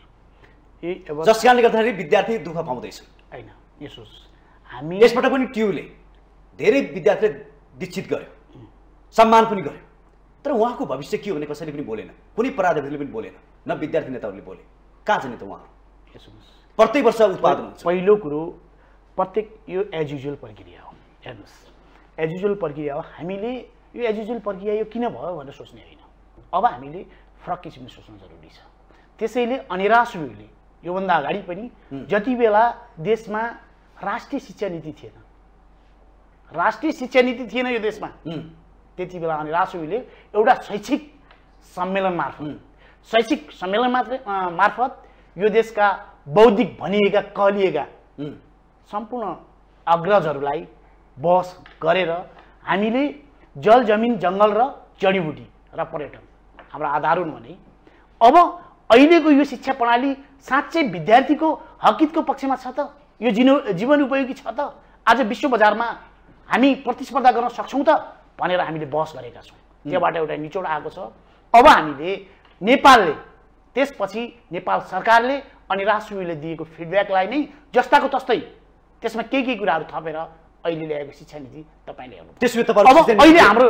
यही जस कारणले गर्दाखेरि विद्यार्थी दुःख पाउँदैछन् होइन यसो हामी यसबाट पनि ट्युले धेरै विद्यार्थीले दीक्षित गर्यो सम्मान पनि गर्यो तर उहाँको भविष्य के हो भने कसैले पनि बोलेन कुनै प्राध्यापकले पनि बोलेन न विद्यार्थी नेताहरूले बोले कहाँ छ नि त उहाँहरू प्रत्येक वर्ष उत्पादन हुन्छ पहिलो कुरो प्रत्येक यो एज युजुअल प्रक्रिया हो हेर्नुहोस् एज युजुअल प्रक्रिया हो हामीले यो एज युजुअल प्रक्रिया यो किन भयो भनेर सोच्ने होइन अब हामीले फरक किसिमले सोच्नु जरुरी छ त्यसैले अनिराशुहरूले योभन्दा अगाडि पनि जति बेला देशमा राष्ट्रिय शिक्षा नीति थिएन राष्ट्रिय शिक्षा नीति थिएन यो देशमा त्यति बेला अनि रासुले एउटा शैक्षिक सम्मेलन मार्फत शैक्षिक सम्मेलन मात्र मार्फत यो देशका बौद्धिक भनिएका कहलिएका सम्पूर्ण अग्रजहरूलाई बहस गरेर हामीले जल जमिन जङ्गल र जडीबुटी र पर्यटन हाम्रो आधार हुन् भने अब अहिलेको यो शिक्षा प्रणाली साँच्चै विद्यार्थीको हकितको पक्षमा छ त यो जिनो जीवन उपयोगी छ त आज विश्व बजारमा हामी प्रतिस्पर्धा गर्न सक्छौँ त भनेर हामीले बहस गरेका छौँ त्योबाट एउटा निचोड आएको छ अब हामीले नेपालले त्यसपछि नेपाल सरकारले अनि राष्ट्रले दिएको फिडब्याकलाई नै जस्ताको तस्तै त्यसमा के के कुराहरू थपेर अहिले ल्याएको शिक्षा नीति तपाईँले हेर्नु त्यसो अहिले हाम्रो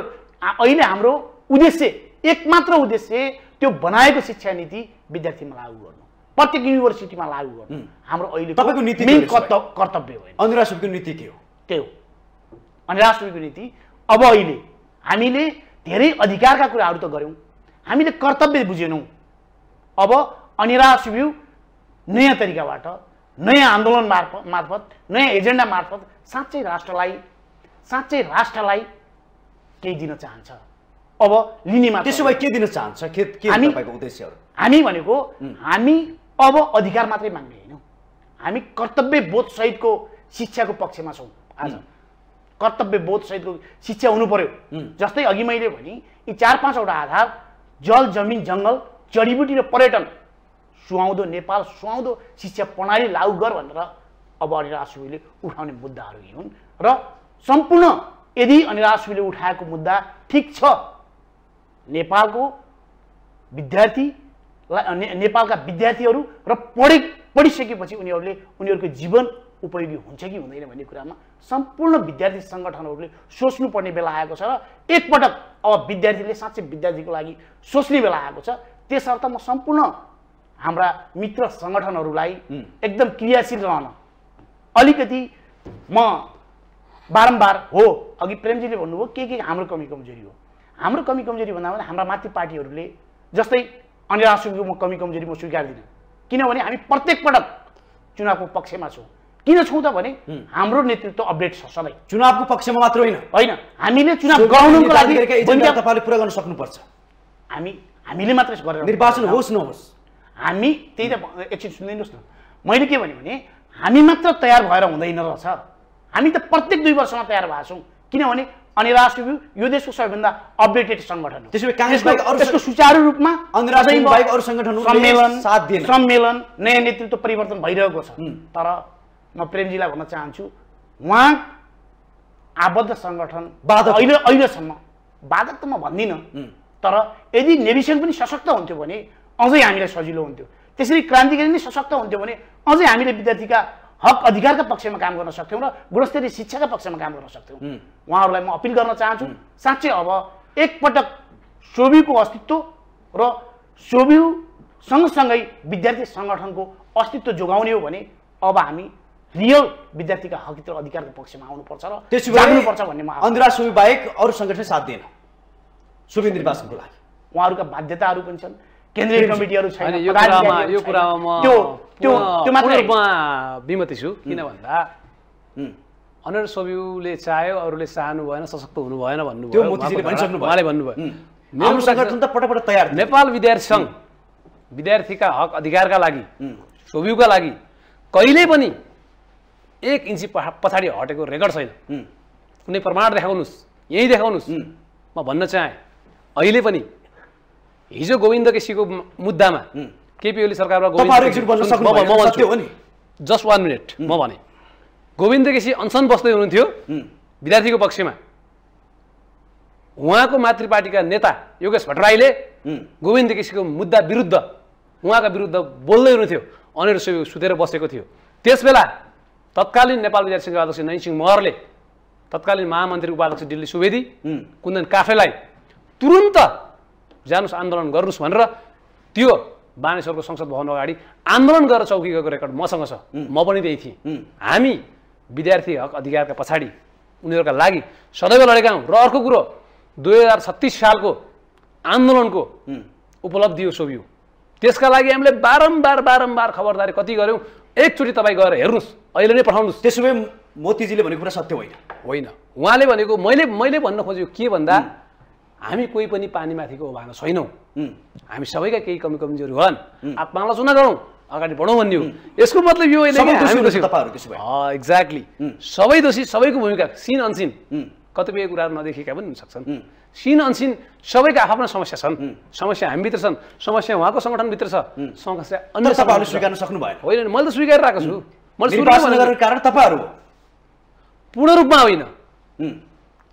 अहिले हाम्रो उद्देश्य एकमात्र उद्देश्य त्यो बनाएको शिक्षा नीति विद्यार्थीमा लागू गर्नु प्रत्येक युनिभर्सिटीमा लागू गर्नु हाम्रो अहिले तपाईँको नीति कर्तव्य हो अनुराज नीति के हो त्यही हो अनि राष्ट्रको नीति अब अहिले हामीले धेरै अधिकारका कुराहरू त गऱ्यौँ हामीले कर्तव्य बुझेनौँ अब अनिराष्ट्रिय नयाँ तरिकाबाट नयाँ आन्दोलन मार्फत मार्फत नयाँ एजेन्डा मार्फत साँच्चै राष्ट्रलाई साँच्चै राष्ट्रलाई केही दिन चाहन्छ अब लिनेमा त्यसो भए के दिन चाहन्छ के के उद्देश्यहरू हामी भनेको हामी अब अधिकार मात्रै माग्ने होइनौँ हामी कर्तव्य बोधसहितको शिक्षाको पक्षमा छौँ आज कर्तव्य बोध सहितको शिक्षा हुनु पर्यो जस्तै अघि मैले भने यी चार पाँचवटा आधार जल जमिन जङ्गल जडीबुटी र पर्यटन सुहाउँदो नेपाल सुहाउँदो शिक्षा प्रणाली लागु गर भनेर अब अनिराज सुबीले उठाउने मुद्दाहरू यी हुन् र सम्पूर्ण यदि अनिराज सुबीले उठाएको मुद्दा ठिक छ नेपालको विद्यार्थीलाई नेपालका विद्यार्थीहरू र पढे पढिसकेपछि उनीहरूले उनीहरूको जीवन उपयोगी हुन्छ कि हुँदैन भन्ने कुरामा सम्पूर्ण विद्यार्थी सङ्गठनहरूले सोच्नुपर्ने बेला आएको छ र एकपटक अब विद्यार्थीले साँच्चै विद्यार्थीको लागि सोच्ने बेला आएको छ त्यसर्थ म सम्पूर्ण हाम्रा मित्र सङ्गठनहरूलाई एकदम क्रियाशील रहन अलिकति म बारम्बार हो अघि प्रेमजीले भन्नुभयो के के हाम्रो कमी कमजोरी हो हाम्रो कमी कमजोरी भन्दा पनि हाम्रा मातृ पार्टीहरूले जस्तै अन्य म कमी कमजोरी म स्वीकार्दिनँ किनभने हामी प्रत्येक पटक चुनावको पक्षमा छौँ किन छौँ त भने हाम्रो नेतृत्व अपडेट छ सबै चुनावको पक्षमा मात्र होइन होइन हामीले चुनाव गराउनुको लागि तपाईँले पुरा गर्न सक्नुपर्छ हामी हामीले मात्र गरेर निर्वाचन होस् नहोस् हामी त्यही त एकछिन सुनिदिनुहोस् न मैले के भने हामी मात्र तयार भएर हुँदैन रहेछ हामी त प्रत्येक दुई वर्षमा तयार भएको छौँ किनभने अनि राष्ट्रिय यो देशको सबैभन्दा अपडेटेड सङ्गठन हो त्यसो भए काङ्ग्रेसको सुचारू रूपमा सम्मेलन सम्मेलन नयाँ नेतृत्व परिवर्तन भइरहेको छ तर म प्रेमजीलाई भन्न चाहन्छु उहाँ आबद्ध सङ्गठन बाधक अहिले अहिलेसम्म बाधक त म भन्दिनँ तर यदि नेभिसन पनि सशक्त हुन्थ्यो भने अझै हामीलाई सजिलो हुन्थ्यो त्यसरी क्रान्तिकारी नै सशक्त हुन्थ्यो भने अझै हामीले विद्यार्थीका हक अधिकारका पक्षमा काम गर्न सक्थ्यौँ र गुणस्तरीय शिक्षाका पक्षमा काम गर्न सक्थ्यौँ उहाँहरूलाई म अपिल गर्न चाहन्छु साँच्चै अब एकपटक सोभिको अस्तित्व र सोभि सँगसँगै विद्यार्थी सङ्गठनको अस्तित्व जोगाउने हो भने अब हामी रियल विद्यार्थीका हकित र अधिकारको पक्षमा आउनुपर्छ र त्यसो जाग्नुपर्छ भन्ने म अन्धराज सुमी बाहेक अरू सङ्गठन साथ दिएन सुबि निर्वाचनको लागि उहाँहरूका बाध्यताहरू पनि छन् केन्द्रीय कमिटीहरू छैन यो कुरामा त्यो त्यो त्यो मात्रै म छु किन भन्दा अनर सब्युले चाह्यो अरूले चाहनु भएन सशक्त हुनु भएन भन्नुभयो उहाँले भन्नुभयो हाम्रो सङ्गठन त पटपट तयार नेपाल विद्यार्थी सङ्घ विद्यार्थीका हक अधिकारका लागि सोभिउका लागि कहिले पनि एक इन्ची पछाडि हटेको रेकर्ड छैन कुनै प्रमाण देखाउनुहोस् यहीँ देखाउनुहोस् म भन्न चाहेँ अहिले पनि हिजो गोविन्द केसीको मुद्दामा केपी ओली सरकारमा जस्ट वान मिनट म भने गोविन्द केसी अनसन बस्दै हुनुहुन्थ्यो विद्यार्थीको पक्षमा उहाँको मातृ पार्टीका नेता योगेश भट्टराईले गोविन्द केसीको मुद्दा विरुद्ध उहाँका विरुद्ध बोल्दै हुनुहुन्थ्यो अनिर सुतेर बसेको थियो त्यसबेला तत्कालीन नेपाल विद्यार्थी सङ्घका अध्यक्ष नयन महरले तत्कालीन महामन्त्री उपाध्यक्ष दिल्ली सुवेदी कुन्दन काफेलाई तुरुन्त जानुहोस् आन्दोलन गर्नुहोस् भनेर त्यो बानेश्वरको संसद भवन अगाडि आन्दोलन गरेर चौकी गएको रेकर्ड मसँग छ म पनि त्यही थिएँ हामी विद्यार्थी हक अधिकारका पछाडि उनीहरूका लागि सदैव लडेका हौँ र अर्को कुरो दुई हजार छत्तिस सालको आन्दोलनको उपलब्धि हो सोभियो त्यसका लागि हामीले बारम्बार बारम्बार खबरदारी कति गऱ्यौँ एकचोटि तपाईँ गएर हेर्नुहोस् अहिले नै पठाउनु त्यसो भए मोतीजीले भनेको कुरा सत्य होइन होइन उहाँले भनेको मैले मैले भन्न खोजेको के भन्दा हामी कोही पनि पानीमाथिको ओभानो छैनौँ हामी सबैका केही कमी कमजोरी होलान् आत्मालोचना गरौँ अगाडि बढौँ भन्ने हो यसको मतलब यो एक्ज्याक्टली सबै दोषी सबैको भूमिका सिन अनसिन कतिपय कुराहरू नदेखेका पनि हुनसक्छन् सिन अनसिन सबैका आफ्ना समस्या छन् समस्या हामीभित्र छन् समस्या उहाँको सङ्गठनभित्र छ समस्या अन्य तपाईँहरूले स्वीकार्न सक्नु भएन होइन मैले त स्वीकारिरहेको छु मैले गरेको कारण तपाईँहरू पूर्ण रूपमा होइन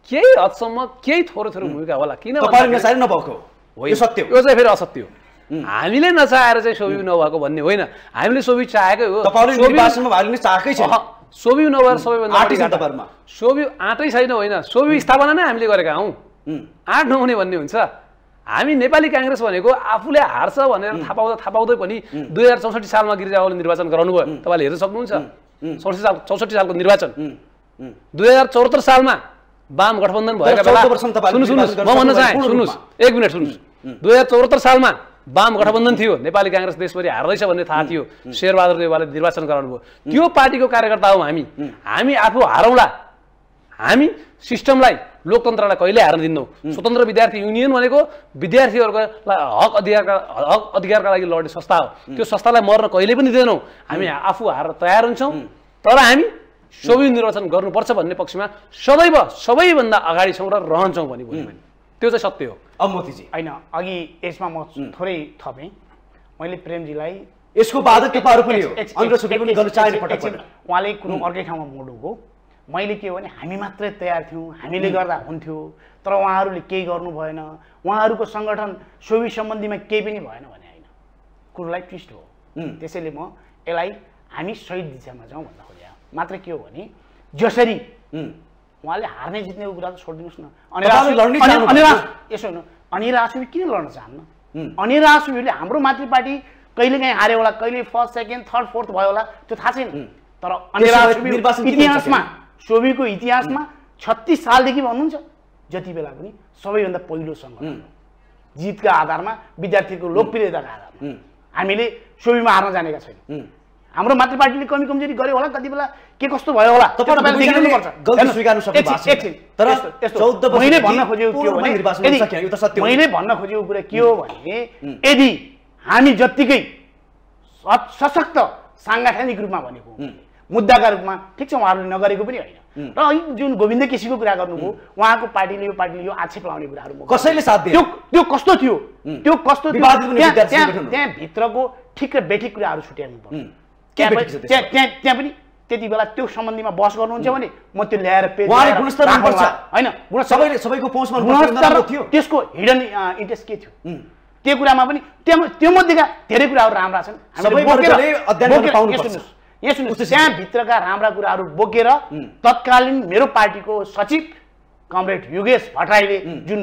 केही हदसम्म केही थोरै थोरै भूमिका होला किन नभएको हो यो सत्य यो चाहिँ फेरि असत्य हो हामीले नचाहेर चाहिँ सोभि नभएको भन्ने होइन हामीले सोभि चाहेकै हो चाहेकै छ सोभि नभएर सबैभन्दा सोभि आँटै छैन होइन सोभि स्थापना नै हामीले गरेका हौ आँट नहुने भन्ने हुन्छ हामी नेपाली काङ्ग्रेस भनेको आफूले हार्छ भनेर थाहा पाउँदा थाहा पाउँदै पनि दुई हजार चौसठी सालमा गिरिजावाले निर्वाचन गराउनु भयो तपाईँले हेर्न सक्नुहुन्छ चौसठी साल चौसठी सालको निर्वाचन दुई हजार चौहत्तर सालमा वाम गठबन्धन भएका सुन्नुहोस् म भन्न चाहेँ सुन्नुहोस् एक मिनट सुन्नुहोस् दुई हजार चौहत्तर सालमा वाम गठबन्धन थियो नेपाली काङ्ग्रेस देशभरि हार्दैछ भन्ने थाहा थियो शेरबहादुर देवालले निर्वाचन गराउनु भयो त्यो पार्टीको कार्यकर्ता हौ हामी हामी आफू हारौँला हामी सिस्टमलाई लोकतन्त्रलाई कहिले हार्न दिनु स्वतन्त्र विद्यार्थी युनियन भनेको विद्यार्थीहरूको हक अधिकारका हक अधिकारका लागि लड्ने संस्था हो त्यो संस्थालाई मर्न कहिले पनि दिँदैनौँ हामी आफू हार तयार हुन्छौँ तर हामी सबै निर्वाचन गर्नुपर्छ भन्ने पक्षमा सदैव सबैभन्दा अगाडि छौँ र रहन्छौँ भने भन्यो त्यो चाहिँ सत्य हो अब मोतीजी होइन अघि यसमा म थोरै थपेँ मैले प्रेमजीलाई यसको बाधक तपाईँहरू पनि हो उहाँले कुनै अर्कै ठाउँमा हो मैले के हो भने हामी मात्रै तयार थियौँ हामीले गर्दा हुन्थ्यो तर उहाँहरूले केही गर्नु भएन उहाँहरूको सङ्गठन सोभि सम्बन्धीमा केही पनि भएन भने होइन कुरोलाई ट्विस्ट हो त्यसैले म यसलाई हामी सही दिशामा जाउँ भन्दा खोजे मात्र के हो भने जसरी उहाँले हार्ने जित्नेको कुरा त छोडिदिनुहोस् न यसो हेर्नु अनि किन लड्न चाहन्न अनि आसुबीहरूले हाम्रो मातृपार्टी कहिले काहीँ हार्यो होला कहिले फर्स्ट सेकेन्ड थर्ड फोर्थ भयो होला त्यो थाहा छैन तर इतिहासमा सोभिको इतिहासमा छत्तिस सालदेखि भन्नुहुन्छ जति बेला पनि सबैभन्दा पहिलो सङ्गठन जितका आधारमा विद्यार्थीको लोकप्रियताका आधारमा हामीले सोभिमा हार्न जानेका छैनौँ हाम्रो मातृ पार्टीले कमी कमजोरी गर्यो होला कति बेला के कस्तो भयो होला मैले भन्न खोजेको कुरा के हो भने यदि हामी जत्तिकै सशक्त साङ्गठनिक रूपमा भनेको मुद्दाका रूपमा ठिक छ उहाँहरूले नगरेको पनि होइन र जुन गोविन्द केसीको कुरा गर्नुभयो उहाँको पार्टीले यो पार्टीले यो आक्षेप लाउने कुराहरू कसैले साथ त्यो त्यो कस्तो थियो त्यो कस्तो थियो भित्रको ठिक र बेठिक कुराहरू छुट्याउनु पर्यो त्यहाँ पनि त्यति बेला त्यो सम्बन्धीमा बस गर्नुहुन्छ भने म त्यो ल्याएर त्यसको हिडन इन्ट्रेस्ट के थियो त्यो कुरामा पनि त्यो मध्येका धेरै कुराहरू राम्रा छन् यहाँ त्यहाँभित्रका राम्रा कुराहरू बोकेर तत्कालीन मेरो पार्टीको सचिव कमरेड युगेश भट्टराईले जुन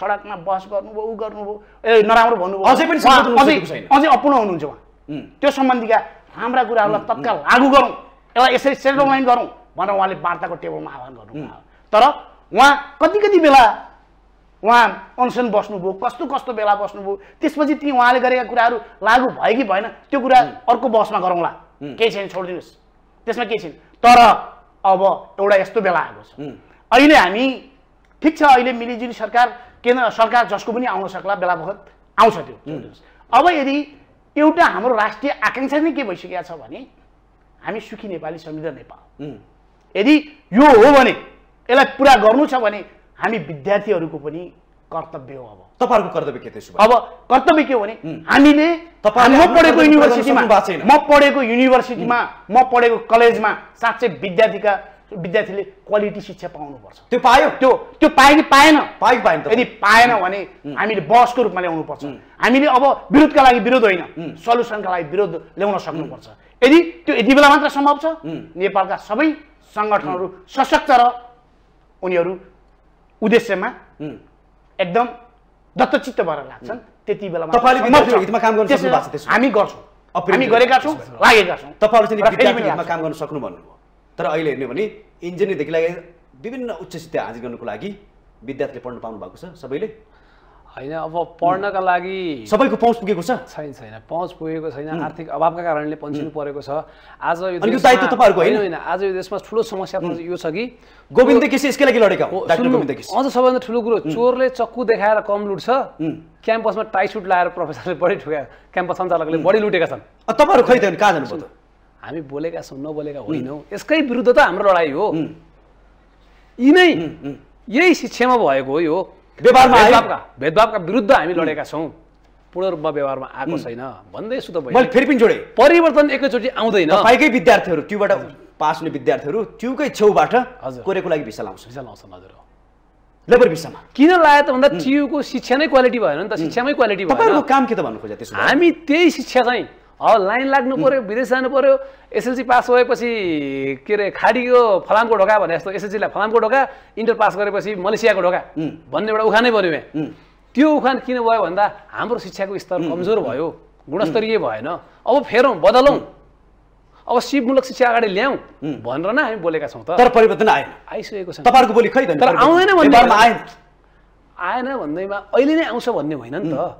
सडकमा बस गर्नुभयो ऊ गर्नुभयो ए नराम्रो भन्नुभयो अझै पनि अझै अपूर्ण हुनुहुन्छ उहाँ त्यो सम्बन्धीका राम्रा कुराहरूलाई तत्काल लागू गरौँ एउटा यसरी सेटलमेन्ट गरौँ भनेर उहाँले वार्ताको टेबलमा आह्वान गर्नु तर उहाँ कति कति बेला उहाँ अनसन बस्नुभयो कस्तो कस्तो बेला बस्नुभयो त्यसपछि ती उहाँले गरेका कुराहरू लागू भयो कि भएन त्यो कुरा अर्को बहसमा गरौँला केही छैन छोडिदिनुहोस् त्यसमा केही छैन तर अब एउटा यस्तो बेला आएको छ अहिले हामी ठिक छ अहिले मिलिजुली सरकार केन्द्र सरकार जसको पनि आउन सक्ला बेला बखत आउँछ त्यो अब यदि एउटा हाम्रो राष्ट्रिय आकाङ्क्षा नै के भइसकेको छ भने हामी सुखी नेपाली संविधान नेपाल यदि यो हो भने यसलाई पुरा गर्नु छ भने हामी विद्यार्थीहरूको पनि कर्तव्य हो अब तपाईँहरूको कर्तव्य के त्यसो अब कर्तव्य के हो भने हामीले म पढेको युनिभर्सिटीमा म पढेको युनिभर्सिटीमा म पढेको कलेजमा साँच्चै विद्यार्थीका विद्यार्थीले क्वालिटी शिक्षा पाउनुपर्छ त्यो पायो त्यो त्यो पायो कि पाएन पायो पाएन यदि पाएन भने हामीले बहसको रूपमा ल्याउनु पर्छ हामीले अब विरोधका लागि विरोध होइन सल्युसनका लागि विरोध ल्याउन सक्नुपर्छ यदि त्यो यति बेला मात्र सम्भव छ नेपालका सबै सङ्गठनहरू सशक्त र उनीहरू उद्देश्यमा एकदम दत्तचित्त भएर लाग्छन् त्यति बेला हामी गर्छौँ हामी गरेका छौँ लागेका छौँ तपाईँहरू काम गर्न सक्नु भन्नुभयो तर अहिले हेर्ने भने इन्जिनियरदेखि लागि विभिन्न उच्च शिक्षा हासिल गर्नुको लागि विद्यार्थीले पढ्नु पाउनु भएको छ सबैले होइन अब पढ्नका लागि सबैको पहुँच पुगेको छ छैन छैन पहुँच पुगेको छैन आर्थिक अभावका कारणले पन्सिनु परेको छ आज यो दायित्व तपाईँहरूको होइन होइन आज यो देशमा ठुलो समस्या यो छ कि गोविन्द केसी यसकै लागि लडेका अझ सबैभन्दा ठुलो कुरो चोरले चक्कु देखाएर कम लुट्छ क्याम्पसमा सुट लगाएर प्रोफेसरले बढी ठुका क्याम्पस सञ्चालकले बढी लुटेका छन् तपाईँहरू खै कहाँ जानुभयो हामी बोलेका छौँ नबोलेका होइनौँ यसकै विरुद्ध त हाम्रो लडाइँ हो यिनै यही शिक्षामा भएको हो यो व्यवहारमा भेदभावका विरुद्ध हामी लडेका छौँ पूर्ण रूपमा व्यवहारमा आएको छैन भन्दै त मैले फेरि पनि जोडेँ परिवर्तन एकैचोटि आउँदैन तपाईँकै विद्यार्थीहरू त्योबाट पास हुने विद्यार्थीहरू त्योकै छेउबाट कोरेको लागि भिसा लाउँछ भिसा लाउँछन् हजुर लेबर भिसामा किन लाग्यो त भन्दा ट्युको शिक्षा नै क्वालिटी भएन नि त शिक्षामै क्वालिटी भयो काम के त भन्नु खोजेको हामी त्यही शिक्षा चाहिँ लाइन लाग्नु पऱ्यो विदेश जानु पऱ्यो एसएलसी पास भएपछि के अरे खाडीको फलामको ढोका भने जस्तो एसएलसीलाई फलामको ढोका इन्टर पास गरेपछि मलेसियाको ढोका भन्ने एउटा उखानै बन्यो यहाँ त्यो उखान किन भयो भन्दा हाम्रो शिक्षाको स्तर कमजोर भयो गुणस्तरीय भएन अब फेरौँ बदलौँ अब शिवमूलक शिक्षा अगाडि ल्याउँ भनेर नै हामी बोलेका छौँ तर परिवर्तन आएन आइसकेको छ तपाईँहरूको बोली खै तर आउँदैन आएन भन्दैमा अहिले नै आउँछ भन्ने होइन नि त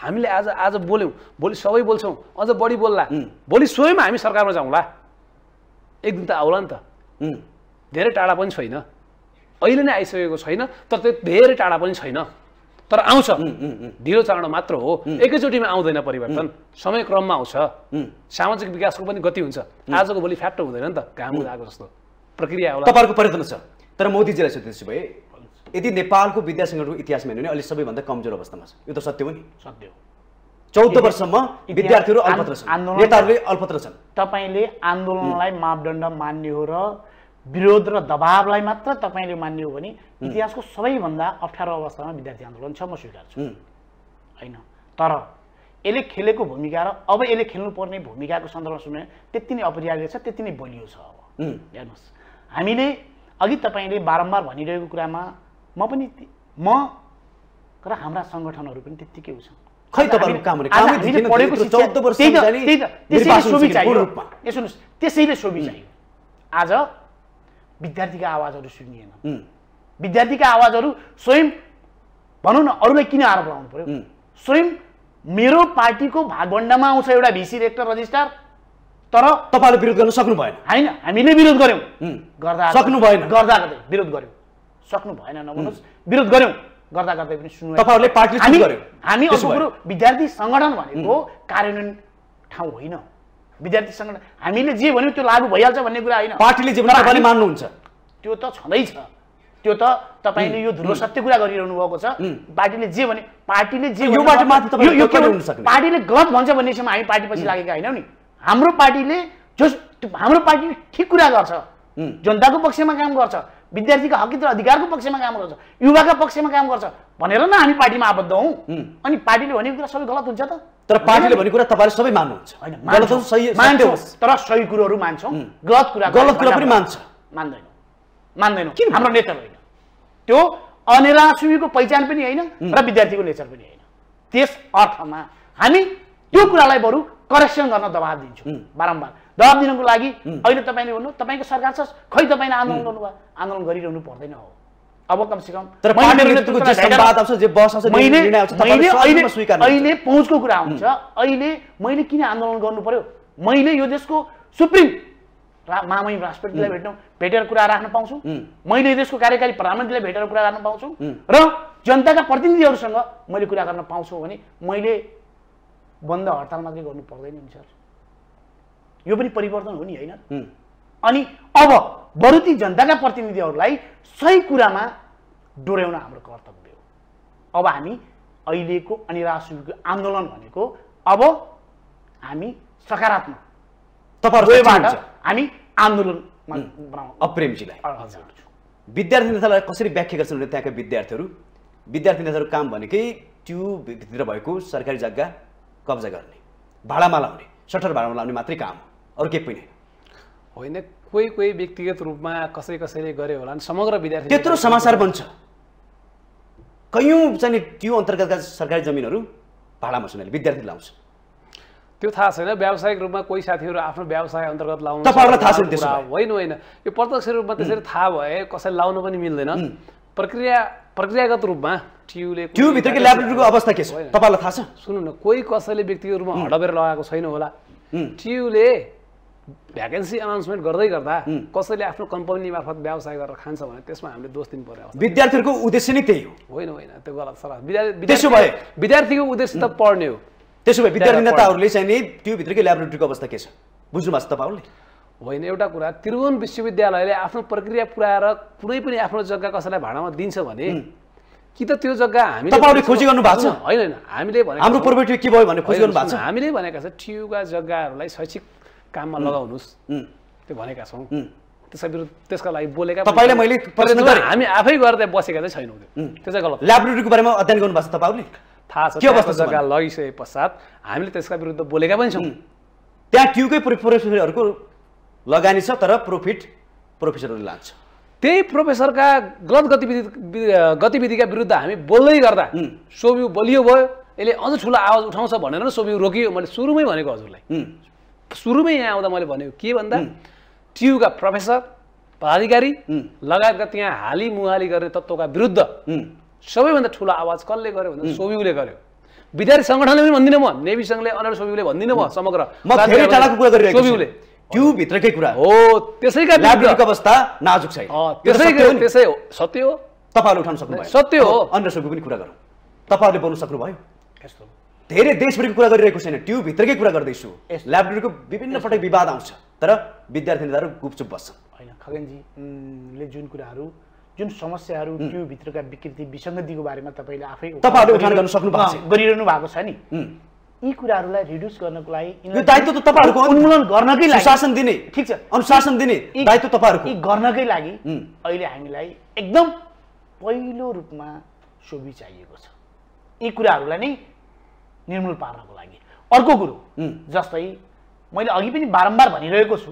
हामीले आज आज बोल्यौँ भोलि सबै बोल्छौँ अझ बढी बोल्ला भोलि स्वयं हामी सरकारमा जाउँला एक दिन त आउला नि त धेरै टाढा पनि छैन अहिले नै आइसकेको छैन तर त्यो धेरै टाढा पनि छैन तर आउँछ ढिलो चाँडो मात्र हो एकैचोटिमा आउँदैन परिवर्तन समय क्रममा आउँछ सामाजिक विकासको पनि गति हुन्छ आजको भोलि फ्याक्टो हुँदैन नि त घाम जस्तो प्रक्रिया होला तपाईँहरूको परिवर्तन छ तर मोदीजीलाई सोध्दैछु भए यदि नेपालको विद्या सङ्गठनको इतिहासमा हेर्यो भने अहिले सबैभन्दा कमजोर अवस्थामा छ यो त सत्य हो नि सत्य हो चौध वर्षसम्म विद्यार्थीहरू अल्पत्र छन् नेताहरूले अल्पत्र छन् तपाईँले आन्दोलनलाई मापदण्ड मान्ने हो र विरोध र दबावलाई मात्र तपाईँले मान्ने हो भने इतिहासको सबैभन्दा अप्ठ्यारो अवस्थामा विद्यार्थी आन्दोलन छ म स्वीकार छु होइन तर यसले खेलेको भूमिका र अब यसले खेल्नुपर्ने भूमिकाको सन्दर्भमा सुन्यो त्यति नै अपरिहार्य छ त्यति नै बलियो छ अब हेर्नुहोस् हामीले अघि तपाईँले बारम्बार भनिरहेको कुरामा म पनि म र हाम्रा सङ्गठनहरू पनि त्यत्तिकै उछन् खै त्यसैले सोभि चाहियो आज विद्यार्थीका आवाजहरू सुनिएन विद्यार्थीका आवाजहरू स्वयं भनौँ न अरूलाई किन आरोप लगाउनु पर्यो स्वयं मेरो पार्टीको भागभण्डामा आउँछ एउटा भिसी रेक्टर रजिस्ट्रार तर तपाईँले विरोध गर्न सक्नु भएन होइन हामीले विरोध गर्यौँ गर्दा सक्नु भएन गर्दा गर्दै विरोध गर्यौँ सक्नु भएन नभन्नुहोस् विरोध गऱ्यौँ गर्दा गर्दै पनि सुन्नु तपाईँहरूले पार्टीले हामी हामी अर्को कुरो विद्यार्थी सङ्गठन भनेको कार्यान्वयन ठाउँ होइन विद्यार्थी सङ्गठन हामीले जे भन्यौँ त्यो लागू भइहाल्छ भन्ने कुरा होइन पार्टीले जे भन्यो मान्नुहुन्छ त्यो त छँदैछ त्यो त तपाईँले यो धुलो सत्य कुरा गरिरहनु भएको छ पार्टीले जे भने पार्टीले जे पार्टीले गलत भन्छ भन्ने हिसाबमा हामी पार्टी पछि लागेका होइनौँ नि हाम्रो पार्टीले जस हाम्रो पार्टीले ठिक कुरा गर्छ जनताको पक्षमा काम गर्छ विद्यार्थीको हकित र अधिकारको पक्षमा काम गर्छ युवाका पक्षमा काम गर्छ भनेर न हामी पार्टीमा आबद्ध हौ अनि पार्टीले भनेको कुरा सबै गलत हुन्छ त तर पार्टीले भनेको कुरा तपाईँले सबै मान्नुहुन्छ होइन तर सही कुरोहरू मान्छौँ गलत कुरा गलत कुरा पनि मान्छ मान्दैनौँ मान्दैन किन हाम्रो नेचर होइन त्यो अनिराशुको पहिचान पनि होइन र विद्यार्थीको नेचर पनि होइन त्यस अर्थमा हामी त्यो कुरालाई बरु करेक्सन गर्न दबाब दिन्छौँ बारम्बार दबाब दिनको लागि अहिले तपाईँले भन्नु तपाईँको सरकार छ खै तपाईँले आन्दोलन गर्नुभयो आन्दोलन गरिरहनु पर्दैन हो अब कमसेकम अहिले पहुँचको कुरा हुन्छ अहिले मैले किन आन्दोलन गर्नु पर्यो मैले यो देशको सुप्रिम महामहिम राष्ट्रपतिलाई भेट्नु भेटेर कुरा राख्न पाउँछु मैले यो देशको कार्यकारी प्रधानमन्त्रीलाई भेटेर कुरा गर्न पाउँछु र जनताका प्रतिनिधिहरूसँग मैले कुरा गर्न पाउँछु भने मैले बन्द हडताल मात्रै गर्नु पर्दैन नि सर यो पनि परिवर्तन हो नि होइन अनि अब बरुती जनताका प्रतिनिधिहरूलाई सही कुरामा डोर्याउन हाम्रो कर्तव्य हो अब हामी अहिलेको अनि राष्ट्रको आन्दोलन भनेको अब हामी सकारात्मक तपाईँहरूबाट हामी आन्दोलन अप्रेमजीलाई विद्यार्थी नेतालाई कसरी व्याख्या गर्छन् भने त्यहाँका विद्यार्थीहरू विद्यार्थी नेताहरू काम भनेकै त्योभित्र भएको सरकारी जग्गा कब्जा गर्ने भाडामा लाउने सटर भाडामा लाउने मात्रै काम हो अरू केही पनि होइन कोही कोही व्यक्तिगत रूपमा कसै कसैले गरे होला समग्र विद्यार्थी त्यत्रो समाचार बन्छ कैयौँ चाहिँ त्यो अन्तर्गतका सरकारी जमिनहरू भाडामा छन् विद्यार्थी लाउँछ त्यो थाहा छैन व्यावसायिक रूपमा कोही साथीहरू आफ्नो व्यवसाय अन्तर्गत लाउनु तपाईँहरूलाई थाहा छैन त्यसो होइन होइन यो प्रत्यक्ष रूपमा त्यसरी थाहा भए कसैले लाउनु पनि मिल्दैन प्रक्रिया प्रक्रियागत रूपमा ट्युले ट्युभित्रको ल्याबोरेटरीको अवस्था के छ तपाईँलाई थाहा छ सुन्नु न कोही कसैले व्यक्तिगत रूपमा हडबेर लगाएको छैन होला ट्युले भ्याकेन्सी अनाउन्समेन्ट गर्दै गर्दा कसैले आफ्नो कम्पनी मार्फत व्यवसाय गरेर खान्छ भने त्यसमा हामीले दोष दिनु पर्यो विद्यार्थीहरूको उद्देश्य नै त्यही हो होइन होइन त्यो गलत सर त्यसो भए विद्यार्थीको उद्देश्य त पढ्ने हो त्यसो भए विद्यार्थी नेताहरूले चाहिँ नि त्योभित्रकै ल्याबोरेटरीको अवस्था के छ बुझ्नुभएको छ तपाईँहरूले होइन एउटा कुरा त्रिभुवन विश्वविद्यालयले आफ्नो प्रक्रिया पुऱ्याएर कुनै पनि आफ्नो जग्गा कसैलाई भाडामा दिन्छ भने कि त त्यो जग्गा हामी खोजी गर्नु भएको छ होइन होइन हामीले भने हाम्रो के भयो भने खोजी गर्नु भएको छ हामीले भनेका छ टियुका जग्गाहरूलाई शैक्षिक काममा लगाउनुहोस् त्यो भनेका छौँ त्यसका विरुद्ध त्यसका लागि बोलेका तपाईँले मैले हामी आफै गर्दै बसेका चाहिँ छैनौँ त्यो चाहिँ गलत ल्याबोरेटरीको बारेमा अध्ययन गर्नुभएको छ तपाईँले थाहा छ के जग्गा लगिसके पश्चात हामीले त्यसका विरुद्ध बोलेका पनि छौँ त्यहाँ ट्युकै प्रोफेसरहरूको लगानी छ तर प्रोफिट प्रोफेसरहरूले लान्छ त्यही प्रोफेसरका गलत गतिविधि गतिविधिका विरुद्ध हामी बोल्दै गर्दा सोभि बलियो भयो यसले अझ ठुलो आवाज उठाउँछ भनेर सोभि रोकियो मैले सुरुमै भनेको हजुरलाई सुरुमै यहाँ आउँदा मैले भनेको के भन्दा टियुका प्रोफेसर पदाधिकारी लगायतका त्यहाँ हाली मुहाली गर्ने तत्त्वका विरुद्ध सबैभन्दा ठुलो आवाज कसले गर्यो भन्दा सोभिउले गर्यो विद्यार्थी सङ्गठनले पनि भन्दिनँ म नेभी सङ्घले अनर सोभिउले भन्दिनँ म समग्र सोभिउले ट्युभित्रकै कुरा हो त्यसैका अवस्था नाजुक छ त्यसै त्यसै हो सत्य हो तपाईँहरूले उठाउन सक्नुभयो सत्य हो अन्य सबको पनि कुरा गरौँ तपाईँहरूले बोल्न सक्नुभयो यस्तो धेरै देशभरिको कुरा गरिरहेको छैन ट्युबभित्रकै कुरा गर्दैछु ल्याबोरेटरीको विभिन्न पटक विवाद आउँछ तर विद्यार्थी नेताहरू गुपचुप बस्छन् होइन खगेनजीले जुन कुराहरू जुन समस्याहरू ट्युबभित्रका विकृति विसङ्गतिको बारेमा तपाईँले आफै तपाईँहरूले गर्न सक्नु भएको गरिरहनु भएको छ नि यी कुराहरूलाई रिड्युस गर्नको लागि यो दायित्व त तपाईँहरूको उन्मूलन गर्नकै लागि शासन दिने ठिक छ अनुशासन दिने दायित्व तपाईँहरूको गर्नकै लागि अहिले हामीलाई एकदम पहिलो रूपमा सोभि चाहिएको छ यी कुराहरूलाई नै निर्मूल पार्नको लागि अर्को कुरो जस्तै मैले अघि पनि बारम्बार भनिरहेको छु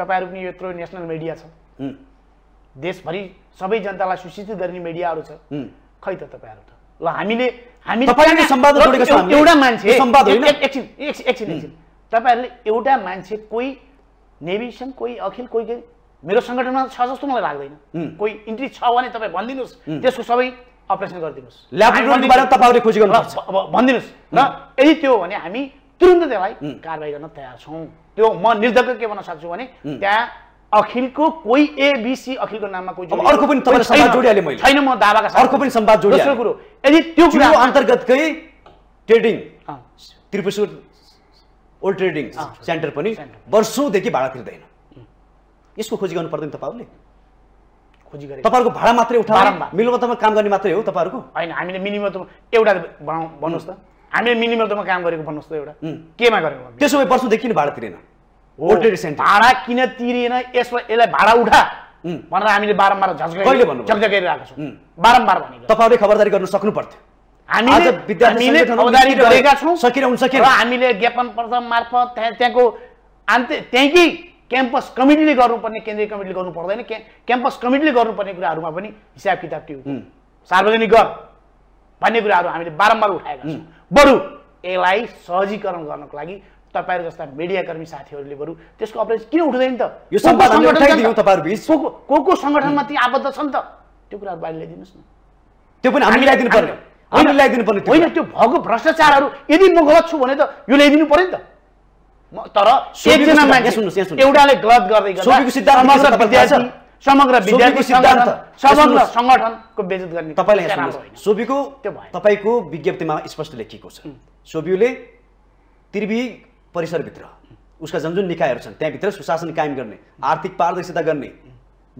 तपाईँहरू पनि यत्रो नेसनल मिडिया छ देशभरि सबै जनतालाई सुशिक्षित गर्ने मिडियाहरू छ खै त तपाईँहरू त ल हामीले एउटा मान्छे एकछिन एकछिन तपाईँहरूले एउटा मान्छे कोही नेभी कोही अखिल कोही मेरो सङ्गठनमा छ जस्तो मलाई लाग्दैन कोही इन्ट्री छ भने तपाईँ भनिदिनुहोस् त्यसको सबै अपरेसन गरिदिनुहोस् ल्यापटप बारेमा तपाईँहरूले खोजी गर्नु अब भनिदिनुहोस् र यदि त्यो हो भने हामी तुरन्त त्यसलाई कारवाही गर्न तयार छौँ त्यो म निर्धक्क के भन्न सक्छु भने त्यहाँ अखिलको कोही एबिसी अखिलको नाममा कोही अर्को पनि मैले छैन म दावाका अर्को पनि सम्वाद जोड दोस्रो कुरो यदि त्यो कुरा अन्तर्गतकै trading Tripur old trading centre पनि वर्षौँदेखि भाडा तिर्दैन यसको खोजी गर्नु पर्दैन तपाईँहरूले खोजी गरेको तपाईँहरूको भाडा मात्रै उठाएर तपाईँ काम गर्ने मात्रै हो तपाईँहरूको होइन हामीले त एउटा भन्नुहोस् त हामीले मिनिमतमा काम गरेको भन्नुहोस् त एउटा केमा गरेको त्यसो भए वर्षदेखि भाडा तिरेन भाडा किन तिरेन यसमा यसलाई भाडा उठा भनेर हामीले बारम्बार झकझकाइरहेको छौँ बारम्बार भनेको तपाईँहरूले खबरदारी गर्न सक्नु पर्थ्यो हामीले ज्ञापन पत्र मार्फत त्यहाँको अन्त्य त्यहीँकै क्याम्पस कमिटीले गर्नुपर्ने केन्द्रीय कमिटीले गर्नु पर्दैन क्या क्याम्पस कमिटीले गर्नुपर्ने कुराहरूमा पनि हिसाब किताब त्यो सार्वजनिक गर भन्ने कुराहरू हामीले बारम्बार उठाएका छौँ बरु यसलाई सहजीकरण गर्नको लागि तपाईँहरू जस्ता मिडियाकर्मी साथीहरूले बरु त्यसको अपरेज किन उठ्दैन त यो को को सङ्गठनमा ती आबद्ध छन् त त्यो कुराहरू बाहिर ल्याइदिनुहोस् न त्यो पनि हामी ल्याइदिनु पर्ने हामी ल्याइदिनु पर्ने होइन त्यो भएको भ्रष्टाचारहरू यदि म गलत छु भने त यो ल्याइदिनु पऱ्यो नि त तर एकजना मान्छे सुन्नुहोस् एउटाले गलत गर्दै गर्दा समग्र विद्यार्थी सिद्धान्त समग्र सङ्गठनको बेजत गर्ने तपाईँलाई सोबीको तपाईँको विज्ञप्तिमा स्पष्ट लेखिएको छ सोबियुले त्रिवी परिसरभित्र उसका जुन जुन निकायहरू छन् त्यहाँभित्र सुशासन कायम गर्ने आर्थिक पारदर्शिता गर्ने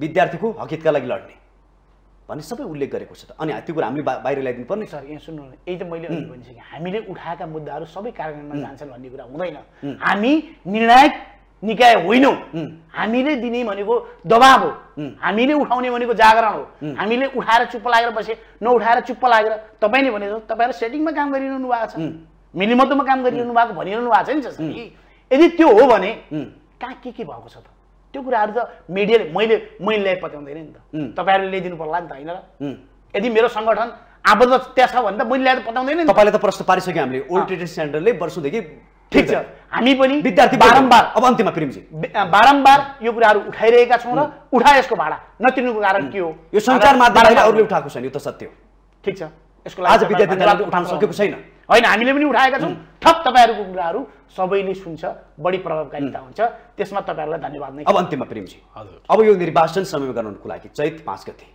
विद्यार्थीको हकितका लागि लड्ने भन्ने सबै उल्लेख गरेको छ त अनि त्यो कुरा हामीले बाहिर ल्याइदिनु पर्ने सर यहाँ सुन्नु यही त मैले अघि भनिसकेँ हामीले उठाएका मुद्दाहरू सबै कार्यान्वयनमा जान्छन् भन्ने कुरा हुँदैन हामी निर्णायक निकाय होइनौँ हामीले दिने भनेको दबाब हो हामीले उठाउने भनेको जागरण हो हामीले उठाएर चुप्प लागेर बसे नउठाएर चुप्प लागेर तपाईँले भने तपाईँहरू सेटिङमा काम गरिरहनु भएको छ मिलिमतोमा काम गरिरहनु भएको भनिरहनु भएको छ नि सर यदि त्यो हो भने कहाँ के के भएको छ त त्यो कुराहरू त मिडियाले मैले मैले ल्याइ पत्याउँदैन नि त तपाईँहरूले ल्याइदिनु पर्ला नि त होइन र यदि मेरो सङ्गठन आबद्ध त्यहाँ छ भने त मैले ल्याएर पठाउँदैन नि तपाईँले त प्रश्न पारिसक्यो हामीले ओल्ड ट्रेडिङ सेन्टरले वर्षदेखि ठिक छ हामी पनि विद्यार्थी बारम्बार अब अन्तिममा प्रेमजी बारम्बार यो कुराहरू उठाइरहेका छौँ र उठाए यसको भाडा नतिर्नुको कारण के हो यो सञ्चार माध्यमले अरूले उठाएको छैन यो त सत्य हो ठिक छ यसको लागि आज विद्यार्थी उठाउन सकेको छैन होइन हामीले पनि उठाएका छौँ थप तपाईँहरूको कुराहरू सबैले सुन्छ बढी प्रभावकारिता हुन्छ त्यसमा तपाईँहरूलाई धन्यवाद नै अब अन्तिममा प्रेमजी हजुर अब यो निर्वाचन समय गराउनुको लागि चैत पाँच गते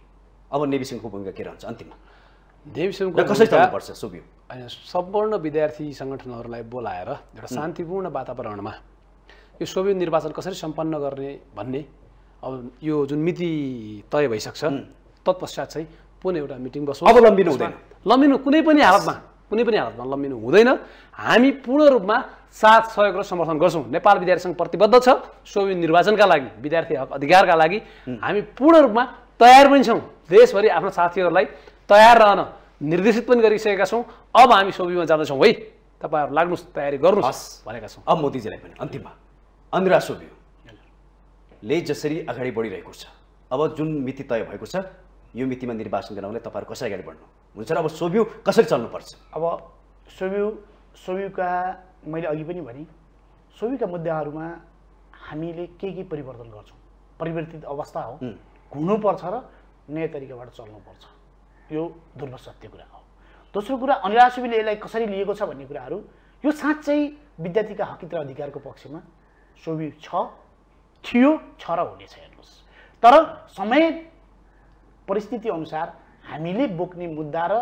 अब नेविसिंहको भूमिका के रहन्छ अन्तिममा कसरी पर्छ होइन सम्पूर्ण विद्यार्थी सङ्गठनहरूलाई बोलाएर एउटा शान्तिपूर्ण वातावरणमा यो सोभि निर्वाचन कसरी सम्पन्न गर्ने भन्ने अब यो जुन मिति तय भइसक्छ तत्पश्चात चाहिँ पुनः एउटा मिटिङ बस्नु अब लम्बिनु हुँदैन लम्बिनु कुनै पनि हालतमा कुनै पनि हालतमा लम्बिनु हुँदैन हामी पूर्ण रूपमा साथ सहयोग र समर्थन गर्छौँ नेपाल विद्यार्थी सङ्घ प्रतिबद्ध छ सोभि निर्वाचनका लागि विद्यार्थी हक अधिकारका लागि हामी पूर्ण रूपमा तयार पनि छौँ देशभरि आफ्ना साथीहरूलाई तयार रहन निर्देशित पनि गरिसकेका छौँ अब हामी सोभिमा जाँदैछौँ है तपाईँहरू लाग्नुहोस् तयारी गर्नुहोस् भनेका छौँ अब मोदीजीलाई पनि अन्तिममा अन्ध्रा सोभियो ले जसरी अगाडि बढिरहेको छ अब जुन मिति तय भएको छ यो मितिमा निर्वाचन गराउनलाई तपाईँहरू कसरी अगाडि बढ्नु हुन्छ अब सोभ्यू कसरी चल्नुपर्छ अब सोभ्यू सोभ्यूका मैले अघि पनि भनेँ सोभ्यूका मुद्दाहरूमा हामीले के के परिवर्तन गर्छौँ परिवर्तित अवस्था हो हुनुपर्छ र नयाँ तरिकाबाट चल्नुपर्छ यो दुर्भ सत्य कुरा हो दोस्रो कुरा अनिला सुबीले यसलाई कसरी लिएको छ भन्ने कुराहरू यो साँच्चै विद्यार्थीका हकित र अधिकारको पक्षमा सोभि छ थियो छ र हुनेछ हेर्नुहोस् तर समय परिस्थितिअनुसार हामीले बोक्ने मुद्दा र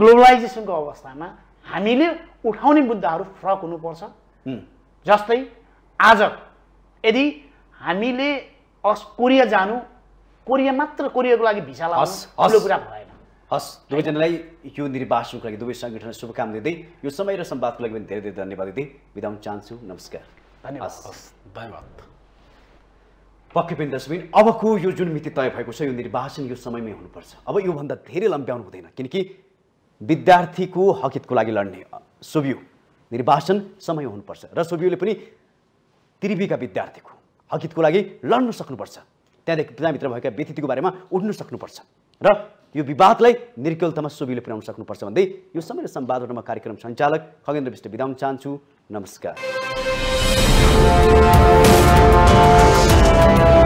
ग्लोबलाइजेसनको अवस्थामा हामीले उठाउने मुद्दाहरू फरक हुनुपर्छ जस्तै आज यदि हामीले अस कोरिया जानु कोरिया मात्र कोरियाको लागि भिसा लाग्नु कुरा भएन हस् दुवैजनालाई यो निर्वाचनको लागि दुवै सङ्गठन शुभकामना दिँदै यो समय र सम्वादको लागि पनि धेरै धेरै धन्यवाद दिँदै बिदा चाहन्छु नमस्कार धन्यवाद हस् धन्यवाद पक्कै पनि दशबिन अबको यो जुन मिति तय भएको छ यो निर्वाचन यो समयमै हुनुपर्छ अब योभन्दा धेरै लम्ब्याउनु हुँदैन किनकि विद्यार्थीको हकितको लागि लड्ने सुबियो निर्वाचन समय हुनुपर्छ र सुबियोले पनि त्रिवीका विद्यार्थीको हकितको लागि लड्नु सक्नुपर्छ त्यहाँदेखि त्यहाँभित्र भएका व्यतिथिको बारेमा उठ्नु सक्नुपर्छ र यो विवादलाई निर्कलतामा सुबियोले पुर्याउन सक्नुपर्छ भन्दै यो समय र सम्वादहरूमा कार्यक्रम सञ्चालक खगेन्द्र विष्ट बिदाउन चाहन्छु नमस्कार Thank you.